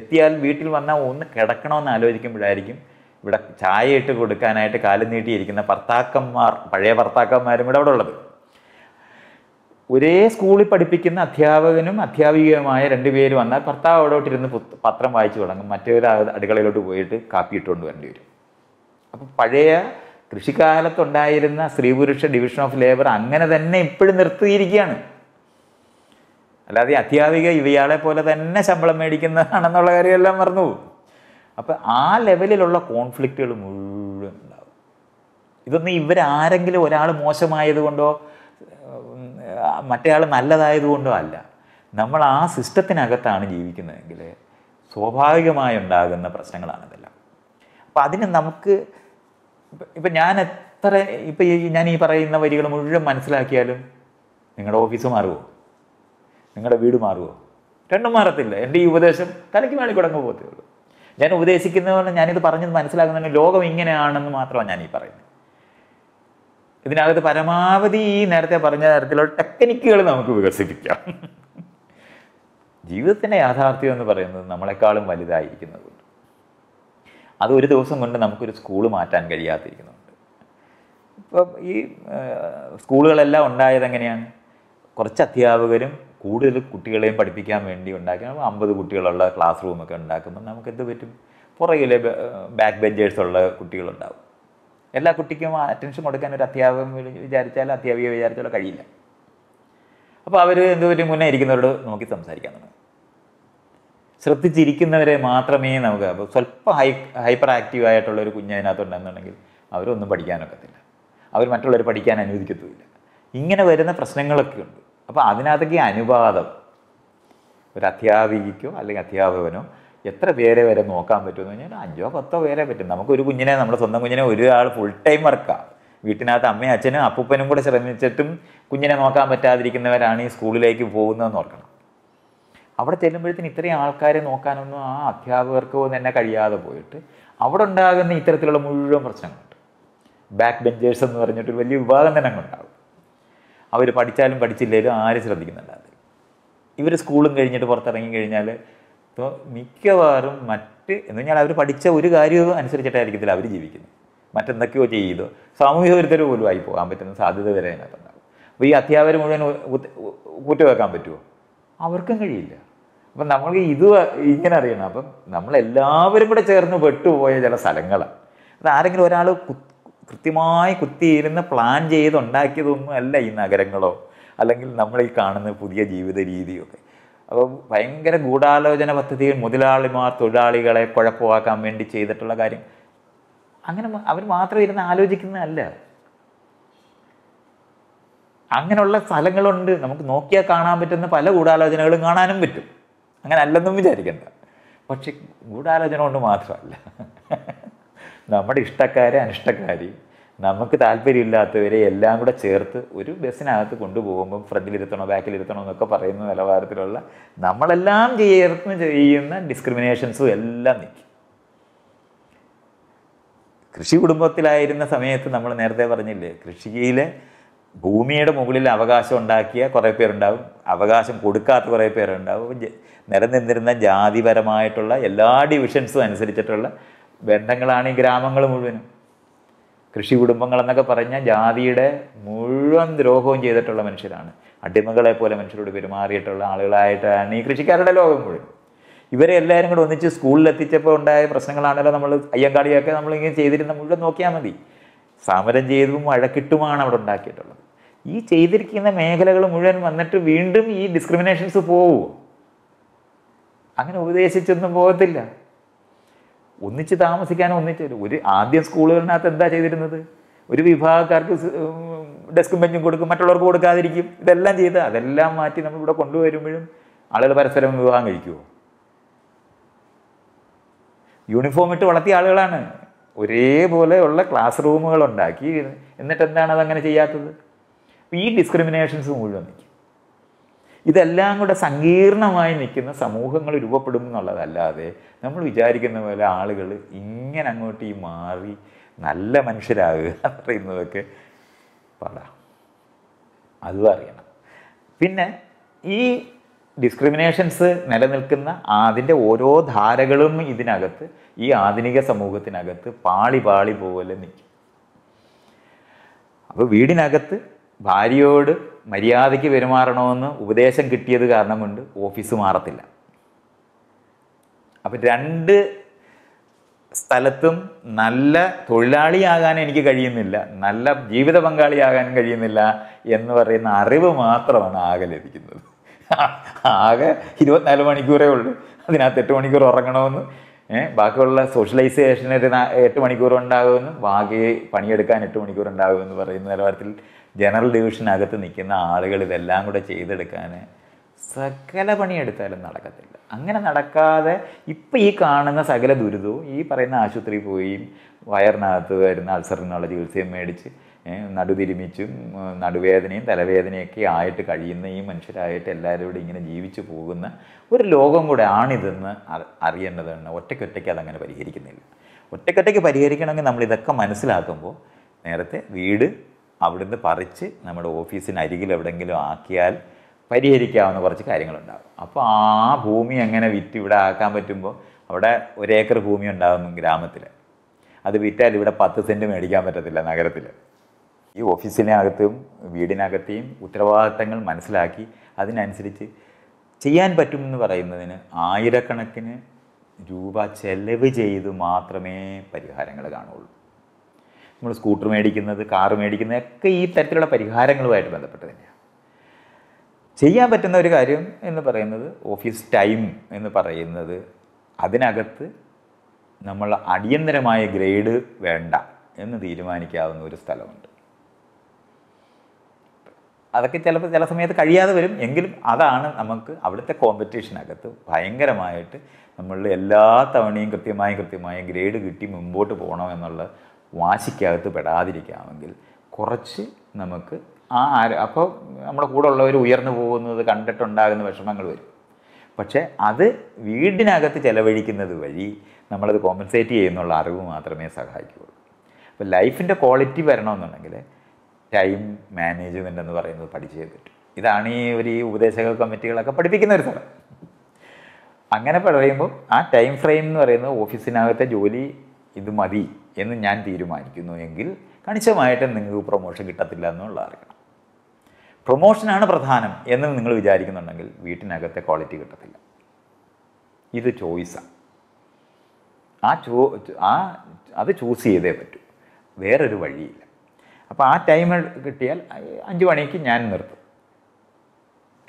എത്തിയാൽ വീട്ടിൽ വന്നാൽ ഒന്ന് കിടക്കണമെന്ന് ആലോചിക്കുമ്പോഴായിരിക്കും ഇവിടെ ചായ ഇട്ട് കൊടുക്കാനായിട്ട് കാലം നീട്ടിയിരിക്കുന്ന ഭർത്താക്കന്മാർ പഴയ ഭർത്താക്കന്മാരും ഇവിടെ അവിടെ ഉള്ളത് ഒരേ സ്കൂളിൽ പഠിപ്പിക്കുന്ന അധ്യാപകനും അധ്യാപികയുമായ രണ്ടുപേര് വന്നാൽ ഭർത്താവ് ഇരുന്ന് പത്രം വായിച്ചു തുടങ്ങും മറ്റൊരു അടുക്കളയിലോട്ട് പോയിട്ട് കാപ്പി ഇട്ടുകൊണ്ട് വരേണ്ടി വരും അപ്പം പഴയ കൃഷിക്കാലത്തുണ്ടായിരുന്ന സ്ത്രീ പുരുഷ ഡിവിഷൻ ഓഫ് ലേബർ അങ്ങനെ തന്നെ ഇപ്പോഴും നിർത്തിയിരിക്കുകയാണ് അല്ലാതെ അധ്യാപിക ഇവയാളെ പോലെ തന്നെ ശമ്പളം മേടിക്കുന്നതാണെന്നുള്ള കാര്യമെല്ലാം മറന്നുപോകും അപ്പോൾ ആ ലെവലിലുള്ള കോൺഫ്ലിക്റ്റുകൾ മുഴുവൻ ഉണ്ടാവും ഇതൊന്നും ഇവരാരെങ്കിലും ഒരാൾ മോശമായതുകൊണ്ടോ മറ്റേയാൾ നല്ലതായതുകൊണ്ടോ അല്ല നമ്മൾ ആ സിസ്റ്റത്തിനകത്താണ് ജീവിക്കുന്നതെങ്കിൽ സ്വാഭാവികമായി ഉണ്ടാകുന്ന പ്രശ്നങ്ങളാണ് അപ്പം അതിന് നമുക്ക് ഇപ്പം ഞാൻ എത്ര ഇപ്പം ഞാൻ ഈ പറയുന്ന വരികൾ മുഴുവൻ മനസ്സിലാക്കിയാലും നിങ്ങളുടെ ഓഫീസ് മാറുമോ നിങ്ങളുടെ വീട് മാറുമോ രണ്ടും മാറത്തില്ല എൻ്റെ ഈ ഉപദേശം തലയ്ക്ക് മേളിൽ കുടങ്ങ് പോകത്തേ ഉള്ളൂ ഞാൻ ഉപദേശിക്കുന്ന പോലെ ഞാനിത് പറഞ്ഞത് മനസ്സിലാക്കുന്നതിന് ലോകം ഇങ്ങനെയാണെന്ന് മാത്രമാണ് ഞാൻ ഈ പറയുന്നത് ഇതിനകത്ത് പരമാവധി ഈ നേരത്തെ പറഞ്ഞ തരത്തിലുള്ള ടെക്നിക്കുകൾ നമുക്ക് വികസിപ്പിക്കാം ജീവിതത്തിൻ്റെ യാഥാർത്ഥ്യം എന്ന് പറയുന്നത് നമ്മളെക്കാളും വലുതായിരിക്കുന്നതുകൊണ്ട് അത് ഒരു ദിവസം കൊണ്ട് നമുക്കൊരു സ്കൂൾ മാറ്റാൻ കഴിയാതിരിക്കുന്നുണ്ട് ഇപ്പം ഈ സ്കൂളുകളെല്ലാം ഉണ്ടായത് എങ്ങനെയാണ് കുറച്ച് അധ്യാപകരും കൂടുതൽ കുട്ടികളെയും പഠിപ്പിക്കാൻ വേണ്ടി ഉണ്ടാക്കി അമ്പത് കുട്ടികളുള്ള ക്ലാസ് റൂമൊക്കെ ഉണ്ടാക്കുമ്പോൾ നമുക്കെന്ത് പറ്റും പുറകിലെ ബാക്ക് ബെഞ്ചേഴ്സുള്ള കുട്ടികളുണ്ടാവും എല്ലാ കുട്ടിക്കും അറ്റൻഷൻ കൊടുക്കാൻ ഒരു അധ്യാപകം വിചാരിച്ചാൽ അധ്യാപിക വിചാരിച്ചാലും കഴിയില്ല അപ്പോൾ അവർ എന്തുപറ്റും മുന്നേ ഇരിക്കുന്നവരോട് നോക്കി സംസാരിക്കാൻ തുടങ്ങും ശ്രദ്ധിച്ചിരിക്കുന്നവരെ മാത്രമേ നമുക്ക് അപ്പോൾ സ്വല്പം ഹൈ ഹൈപ്പർ ആക്റ്റീവ് ആയിട്ടുള്ള ഒരു കുഞ്ഞ് അതിനകത്തുണ്ടെന്നുണ്ടെങ്കിൽ അവരൊന്നും പഠിക്കാനൊക്കത്തില്ല അവർ മറ്റുള്ളവർ പഠിക്കാൻ അനുവദിക്കത്തുമില്ല ഇങ്ങനെ വരുന്ന പ്രശ്നങ്ങളൊക്കെ ഉണ്ട് അപ്പോൾ അതിനകത്തേക്ക് അനുപാതം ഒരു അധ്യാപികയ്ക്കോ അല്ലെങ്കിൽ അധ്യാപകനോ എത്ര പേരെ വരെ നോക്കാൻ പറ്റുമെന്ന് പറഞ്ഞാൽ അഞ്ചോ പത്തോ പേരെ പറ്റും നമുക്കൊരു കുഞ്ഞിനെ നമ്മുടെ സ്വന്തം കുഞ്ഞിനെ ഒരാൾ ഫുൾ ടൈം വർക്കാം വീട്ടിനകത്ത് അമ്മയും അച്ഛനും അപ്പൂപ്പനും കൂടെ ശ്രമിച്ചിട്ടും കുഞ്ഞിനെ നോക്കാൻ പറ്റാതിരിക്കുന്നവരാണ് ഈ സ്കൂളിലേക്ക് പോകുന്നതെന്ന് ഓർക്കണം അവിടെ ചെല്ലുമ്പോഴത്തേന് ഇത്രയും ആൾക്കാരെ നോക്കാനൊന്നും ആ അധ്യാപകർക്കോ തന്നെ കഴിയാതെ പോയിട്ട് അവിടെ ഉണ്ടാകുന്ന ഇത്തരത്തിലുള്ള മുഴുവൻ പ്രശ്നങ്ങളുണ്ട് ബാക്ക് ബെഞ്ചേഴ്സ് എന്ന് പറഞ്ഞിട്ട് വലിയ വിഭാഗം തന്നെ അങ്ങ് അവർ പഠിച്ചാലും പഠിച്ചില്ലെങ്കിലും ആരും ശ്രദ്ധിക്കുന്നില്ല അത് ഇവർ സ്കൂളും കഴിഞ്ഞിട്ട് പുറത്തിറങ്ങി കഴിഞ്ഞാൽ ഇപ്പോൾ മിക്കവാറും മറ്റ് എന്ന് പറഞ്ഞാൽ അവർ പഠിച്ച ഒരു കാര്യവും അനുസരിച്ചിട്ടായിരിക്കത്തില്ല അവർ ജീവിക്കുന്നത് മറ്റെന്തൊക്കെയോ ചെയ്തോ സാമൂഹ്യ വിരുദ്ധർ പോലും ആയി പോകാൻ പറ്റുന്ന സാധ്യത വരെ അതിനകത്തുണ്ടാകും അപ്പോൾ ഈ അധ്യാപകർ മുഴുവൻ കുറ്റവെക്കാൻ പറ്റുമോ അവർക്കും കഴിയില്ല അപ്പം നമ്മൾക്ക് ഇത് ഇങ്ങനെ അറിയണം അപ്പം നമ്മളെല്ലാവരും കൂടെ ചേർന്ന് പെട്ടുപോയ ചില സ്ഥലങ്ങളാണ് അത് ആരെങ്കിലും ഒരാൾ കൃത്യമായി കുത്തിയിരുന്ന് പ്ലാൻ ചെയ്തുണ്ടാക്കിയതൊന്നും അല്ല ഈ നഗരങ്ങളോ അല്ലെങ്കിൽ നമ്മൾ ഈ കാണുന്ന പുതിയ ജീവിത രീതിയൊക്കെ അപ്പോൾ ഭയങ്കര ഗൂഢാലോചന പദ്ധതിയിൽ മുതലാളിമാർ തൊഴിലാളികളെ കുഴപ്പമാക്കാൻ വേണ്ടി ചെയ്തിട്ടുള്ള കാര്യം അങ്ങനെ അവർ മാത്രം ഇരുന്ന് ആലോചിക്കുന്നതല്ല അങ്ങനെയുള്ള സ്ഥലങ്ങളുണ്ട് നമുക്ക് നോക്കിയാൽ കാണാൻ പറ്റുന്ന പല ഗൂഢാലോചനകളും കാണാനും പറ്റും അങ്ങനെ അല്ലെന്നും വിചാരിക്കണ്ട പക്ഷെ ഗൂഢാലോചന കൊണ്ട് മാത്രമല്ല നമ്മുടെ ഇഷ്ടക്കാരെ അനിഷ്ടക്കാരി നമുക്ക് താല്പര്യമില്ലാത്തവരെ എല്ലാം കൂടെ ചേർത്ത് ഒരു ബസ്സിനകത്ത് കൊണ്ടുപോകുമ്പം ഫ്രണ്ടിലിരുത്തണോ ബാക്കിലിരുത്തണോ എന്നൊക്കെ പറയുന്ന നിലവാരത്തിലുള്ള നമ്മളെല്ലാം ചേർന്ന് ചെയ്യുന്ന ഡിസ്ക്രിമിനേഷൻസും എല്ലാം നിൽക്കും കൃഷി കുടുംബത്തിലായിരുന്ന സമയത്ത് നമ്മൾ നേരത്തെ പറഞ്ഞില്ലേ കൃഷിയിലെ ഭൂമിയുടെ മുകളിൽ അവകാശം ഉണ്ടാക്കിയ കുറേ പേരുണ്ടാവും അവകാശം കൊടുക്കാത്ത കുറേ പേരുണ്ടാവും നിലനിന്നിരുന്ന ജാതിപരമായിട്ടുള്ള എല്ലാ ഡിവിഷൻസും അനുസരിച്ചിട്ടുള്ള ബന്ധങ്ങളാണ് ഈ ഗ്രാമങ്ങൾ മുഴുവനും കൃഷി കുടുംബങ്ങൾ എന്നൊക്കെ പറഞ്ഞ ജാതിയുടെ മുഴുവൻ ദ്രോഹവും ചെയ്തിട്ടുള്ള മനുഷ്യരാണ് അടിമകളെ പോലെ മനുഷ്യരോട് പെരുമാറിയിട്ടുള്ള ആളുകളായിട്ടാണ് ഈ കൃഷിക്കാരുടെ ലോകം മുഴുവൻ ഇവരെ എല്ലാവരും കൂടെ ഒന്നിച്ച് സ്കൂളിലെത്തിച്ചപ്പോൾ ഉണ്ടായ പ്രശ്നങ്ങളാണല്ലോ നമ്മൾ അയ്യങ്കാളിയൊക്കെ നമ്മളിങ്ങനെ ചെയ്തിരുന്ന മുഴുവൻ നോക്കിയാൽ മതി സമരം ചെയ്തും വഴക്കിട്ടുമാണ് അവിടെ ഉണ്ടാക്കിയിട്ടുള്ളത് ഈ ചെയ്തിരിക്കുന്ന മേഖലകൾ മുഴുവൻ വന്നിട്ട് വീണ്ടും ഈ ഡിസ്ക്രിമിനേഷൻസ് പോവുമോ അങ്ങനെ ഉപദേശിച്ചൊന്നും പോകത്തില്ല ഒന്നിച്ച് താമസിക്കാൻ ഒന്നിച്ച് ഒരു ആദ്യം സ്കൂളുകളിനകത്ത് എന്താ ചെയ്തിരുന്നത് ഒരു വിഭാഗക്കാർക്ക് ഡെസ്കും ബെഞ്ചും കൊടുക്കും മറ്റുള്ളവർക്ക് കൊടുക്കാതിരിക്കും ഇതെല്ലാം ചെയ്ത് അതെല്ലാം മാറ്റി നമ്മൾ ഇവിടെ കൊണ്ടുവരുമ്പോഴും ആളുകൾ പരസ്പരം വിവാഹം കഴിക്കുമോ യൂണിഫോം ഇട്ട് വളർത്തിയ ആളുകളാണ് ഒരേപോലെയുള്ള ക്ലാസ് റൂമുകൾ ഉണ്ടാക്കി എന്നിട്ട് എന്താണ് അതങ്ങനെ ചെയ്യാത്തത് ഈ ഡിസ്ക്രിമിനേഷൻസ് മുഴുവൻ നിൽക്കും ഇതെല്ലാം കൂടെ സങ്കീർണമായി നിൽക്കുന്ന സമൂഹങ്ങൾ രൂപപ്പെടും എന്നുള്ളതല്ലാതെ നമ്മൾ വിചാരിക്കുന്ന പോലെ ആളുകൾ ഇങ്ങനെ അങ്ങോട്ട് ഈ മാറി നല്ല മനുഷ്യരാകുക എന്ന് പറയുന്നതൊക്കെ പാടാം അതും അറിയണം പിന്നെ ഈ ഡിസ്ക്രിമിനേഷൻസ് നിലനിൽക്കുന്ന അതിൻ്റെ ഓരോ ധാരകളും ഇതിനകത്ത് ഈ ആധുനിക സമൂഹത്തിനകത്ത് പാളി പാളി പോലെ നിൽക്കും അപ്പോൾ വീടിനകത്ത് ഭാര്യയോട് മര്യാദയ്ക്ക് പെരുമാറണമെന്ന് ഉപദേശം കിട്ടിയത് കാരണം കൊണ്ട് ഓഫീസ് മാറത്തില്ല അപ്പം രണ്ട് സ്ഥലത്തും നല്ല തൊഴിലാളിയാകാൻ എനിക്ക് കഴിയുന്നില്ല നല്ല ജീവിത പങ്കാളിയാകാൻ കഴിയുന്നില്ല എന്ന് പറയുന്ന അറിവ് മാത്രമാണ് ആകെ ലഭിക്കുന്നത് ആകെ ഇരുപത്തിനാല് മണിക്കൂറേ ഉള്ളൂ അതിനകത്ത് എട്ട് മണിക്കൂർ ഉറങ്ങണമെന്ന് ബാക്കിയുള്ള സോഷ്യലൈസേഷന് എട്ട് മണിക്കൂർ ഉണ്ടാകുമെന്ന് ബാക്കി പണിയെടുക്കാൻ എട്ട് മണിക്കൂർ ഉണ്ടാകുമെന്ന് പറയുന്ന നിലവാരത്തിൽ ജനറൽ ഡിവിഷനകത്ത് നിൽക്കുന്ന ആളുകൾ ഇതെല്ലാം കൂടെ ചെയ്തെടുക്കാൻ സകല പണിയെടുത്താലും നടക്കത്തില്ല അങ്ങനെ നടക്കാതെ ഇപ്പം ഈ കാണുന്ന സകല ദുരിതവും ഈ പറയുന്ന ആശുപത്രി പോയി വയറിനകത്ത് വരുന്ന അൾസറിനുള്ള ചികിത്സയും മേടിച്ച് നടുതിരുമിച്ചും നടുവേദനയും തലവേദനയൊക്കെ ആയിട്ട് കഴിയുന്ന ഈ മനുഷ്യരായിട്ട് കൂടെ ഇങ്ങനെ ജീവിച്ചു പോകുന്ന ഒരു ലോകം കൂടെ ആണിതെന്ന് അറിയേണ്ടതാണ് ഒറ്റയ്ക്കൊറ്റയ്ക്ക് അതങ്ങനെ പരിഹരിക്കുന്നില്ല ഒറ്റയ്ക്കൊറ്റയ്ക്ക് പരിഹരിക്കണമെങ്കിൽ നമ്മളിതൊക്കെ മനസ്സിലാക്കുമ്പോൾ നേരത്തെ വീട് അവിടുന്ന് പറിച്ച് നമ്മുടെ ഓഫീസിന് അരികിൽ എവിടെയെങ്കിലും ആക്കിയാൽ പരിഹരിക്കാവുന്ന കുറച്ച് കാര്യങ്ങളുണ്ടാകും അപ്പോൾ ആ ഭൂമി അങ്ങനെ വിറ്റ് ഇവിടെ ആക്കാൻ പറ്റുമ്പോൾ അവിടെ ഒരേക്കർ ഭൂമി ഉണ്ടാകുന്നു ഗ്രാമത്തിൽ അത് വിറ്റാൽ ഇവിടെ പത്ത് സെൻറ്റ് മേടിക്കാൻ പറ്റത്തില്ല നഗരത്തിൽ ഈ ഓഫീസിനകത്തും വീടിനകത്തെയും ഉത്തരവാദിത്തങ്ങൾ മനസ്സിലാക്കി അതിനനുസരിച്ച് ചെയ്യാൻ പറ്റുമെന്ന് പറയുന്നതിന് ആയിരക്കണക്കിന് രൂപ ചെലവ് ചെയ്ത് മാത്രമേ പരിഹാരങ്ങൾ കാണുള്ളൂ നമ്മൾ സ്കൂട്ടർ മേടിക്കുന്നത് കാർ മേടിക്കുന്നത് ഒക്കെ ഈ തരത്തിലുള്ള പരിഹാരങ്ങളുമായിട്ട് ബന്ധപ്പെട്ട് തന്നെയാണ് ചെയ്യാൻ പറ്റുന്ന ഒരു കാര്യം എന്ന് പറയുന്നത് ഓഫീസ് ടൈം എന്ന് പറയുന്നത് അതിനകത്ത് നമ്മൾ അടിയന്തരമായ ഗ്രേഡ് വേണ്ട എന്ന് തീരുമാനിക്കാവുന്ന ഒരു സ്ഥലമുണ്ട് അതൊക്കെ ചിലപ്പോൾ ചില സമയത്ത് കഴിയാതെ വരും എങ്കിലും അതാണ് നമുക്ക് അവിടുത്തെ കോമ്പറ്റീഷനകത്ത് ഭയങ്കരമായിട്ട് നമ്മൾ എല്ലാ തവണയും കൃത്യമായും കൃത്യമായും ഗ്രേഡ് കിട്ടി മുമ്പോട്ട് പോകണം എന്നുള്ള വാശിക്കകത്ത് പെടാതിരിക്കാമെങ്കിൽ കുറച്ച് നമുക്ക് ആ ആര് അപ്പോൾ നമ്മുടെ കൂടെ ഉള്ളവർ ഉയർന്നു പോകുന്നത് കണ്ടിട്ടുണ്ടാകുന്ന വിഷമങ്ങൾ വരും പക്ഷേ അത് വീടിനകത്ത് ചെലവഴിക്കുന്നത് വഴി നമ്മളത് കോമ്പൻസേറ്റ് ചെയ്യുന്നുള്ള അറിവ് മാത്രമേ സഹായിക്കുകയുള്ളൂ അപ്പോൾ ലൈഫിൻ്റെ ക്വാളിറ്റി വരണമെന്നുണ്ടെങ്കിൽ ടൈം മാനേജ്മെൻ്റ് എന്ന് പറയുന്നത് പഠിച്ചേ പറ്റും ഇതാണ് ഈ ഒരു ഈ ഉപദേശക കമ്മിറ്റികളൊക്കെ പഠിപ്പിക്കുന്ന ഒരു സ്ഥലം അങ്ങനെ പറയുമ്പോൾ ആ ടൈം ഫ്രെയിം എന്ന് പറയുന്നത് ഓഫീസിനകത്തെ ജോലി ഇത് മതി എന്ന് ഞാൻ തീരുമാനിക്കുന്നു എങ്കിൽ കണിശമായിട്ട് നിങ്ങൾക്ക് പ്രൊമോഷൻ കിട്ടത്തില്ല എന്നുള്ള അറിയണം പ്രൊമോഷനാണ് പ്രധാനം എന്ന് നിങ്ങൾ വിചാരിക്കുന്നുണ്ടെങ്കിൽ വീട്ടിനകത്തെ ക്വാളിറ്റി കിട്ടത്തില്ല ഇത് ചോയ്സാണ് ആ ചോ ആ അത് ചൂസ് ചെയ്തേ പറ്റൂ വേറൊരു വഴിയില്ല അപ്പോൾ ആ ടൈം കിട്ടിയാൽ അഞ്ച് മണിക്ക് ഞാൻ നിർത്തും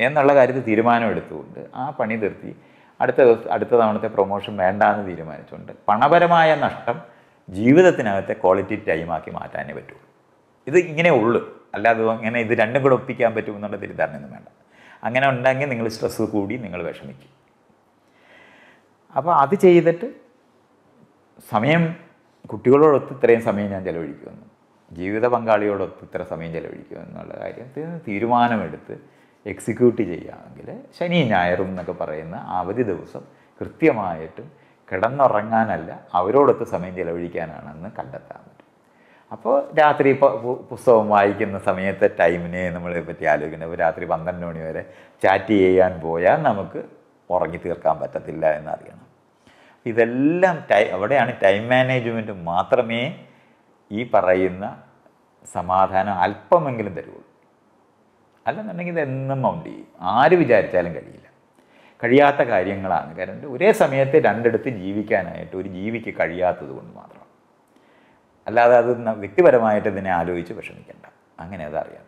എന്നുള്ള കാര്യത്തിൽ തീരുമാനമെടുത്തുകൊണ്ട് ആ പണി നിർത്തി അടുത്ത ദിവസം അടുത്ത തവണത്തെ പ്രൊമോഷൻ വേണ്ടാന്ന് തീരുമാനിച്ചുകൊണ്ട് പണപരമായ നഷ്ടം ജീവിതത്തിനകത്തെ ക്വാളിറ്റി ടൈമാക്കി മാറ്റാനേ പറ്റൂ ഇത് ഇങ്ങനെ ഉള്ളു അല്ലാതെ അങ്ങനെ ഇത് രണ്ടും കൂടെ ഒപ്പിക്കാൻ പറ്റുമെന്നുള്ള തിരിധാരണയൊന്നും വേണ്ട അങ്ങനെ ഉണ്ടെങ്കിൽ നിങ്ങൾ സ്ട്രെസ് കൂടി നിങ്ങൾ വിഷമിക്കും അപ്പോൾ അത് ചെയ്തിട്ട് സമയം കുട്ടികളോടൊത്ത് ഇത്രയും സമയം ഞാൻ ചിലവഴിക്കുമെന്ന് ജീവിത പങ്കാളിയോടൊത്ത് ഇത്ര സമയം ചിലവഴിക്കും എന്നുള്ള കാര്യത്തിൽ തീരുമാനമെടുത്ത് എക്സിക്യൂട്ട് ചെയ്യുകയാണെങ്കിൽ ശനിയും ഞായറും എന്നൊക്കെ പറയുന്ന അവധി ദിവസം കൃത്യമായിട്ടും കിടന്നുറങ്ങാനല്ല അവരോടൊത്ത് സമയം ചിലവഴിക്കാനാണെന്ന് കണ്ടെത്താൻ പറ്റും അപ്പോൾ രാത്രി പുസ്തകം വായിക്കുന്ന സമയത്തെ ടൈമിനെ നമ്മൾ പറ്റി ആലോചിക്കുന്നത് ഇപ്പോൾ രാത്രി പന്ത്രണ്ട് മണി വരെ ചാറ്റ് ചെയ്യാൻ പോയാൽ നമുക്ക് ഉറങ്ങി തീർക്കാൻ പറ്റത്തില്ല എന്നറിയണം ഇതെല്ലാം ടൈ അവിടെയാണ് ടൈം മാനേജ്മെൻറ്റ് മാത്രമേ ഈ പറയുന്ന സമാധാനം അല്പമെങ്കിലും തരുള്ളൂ അല്ലെന്നുണ്ടെങ്കിൽ ഇതെന്നും മൗണ്ട് ചെയ്യും ആര് വിചാരിച്ചാലും കഴിയില്ല കഴിയാത്ത കാര്യങ്ങളാണ് കാരണം ഒരേ സമയത്ത് രണ്ടിടത്ത് ജീവിക്കാനായിട്ട് ഒരു ജീവിക്ക് കഴിയാത്തത് കൊണ്ട് മാത്രം അല്ലാതെ അത് വ്യക്തിപരമായിട്ട് ഇതിനെ ആലോചിച്ച് വിഷമിക്കേണ്ട അങ്ങനെ അതറിയാം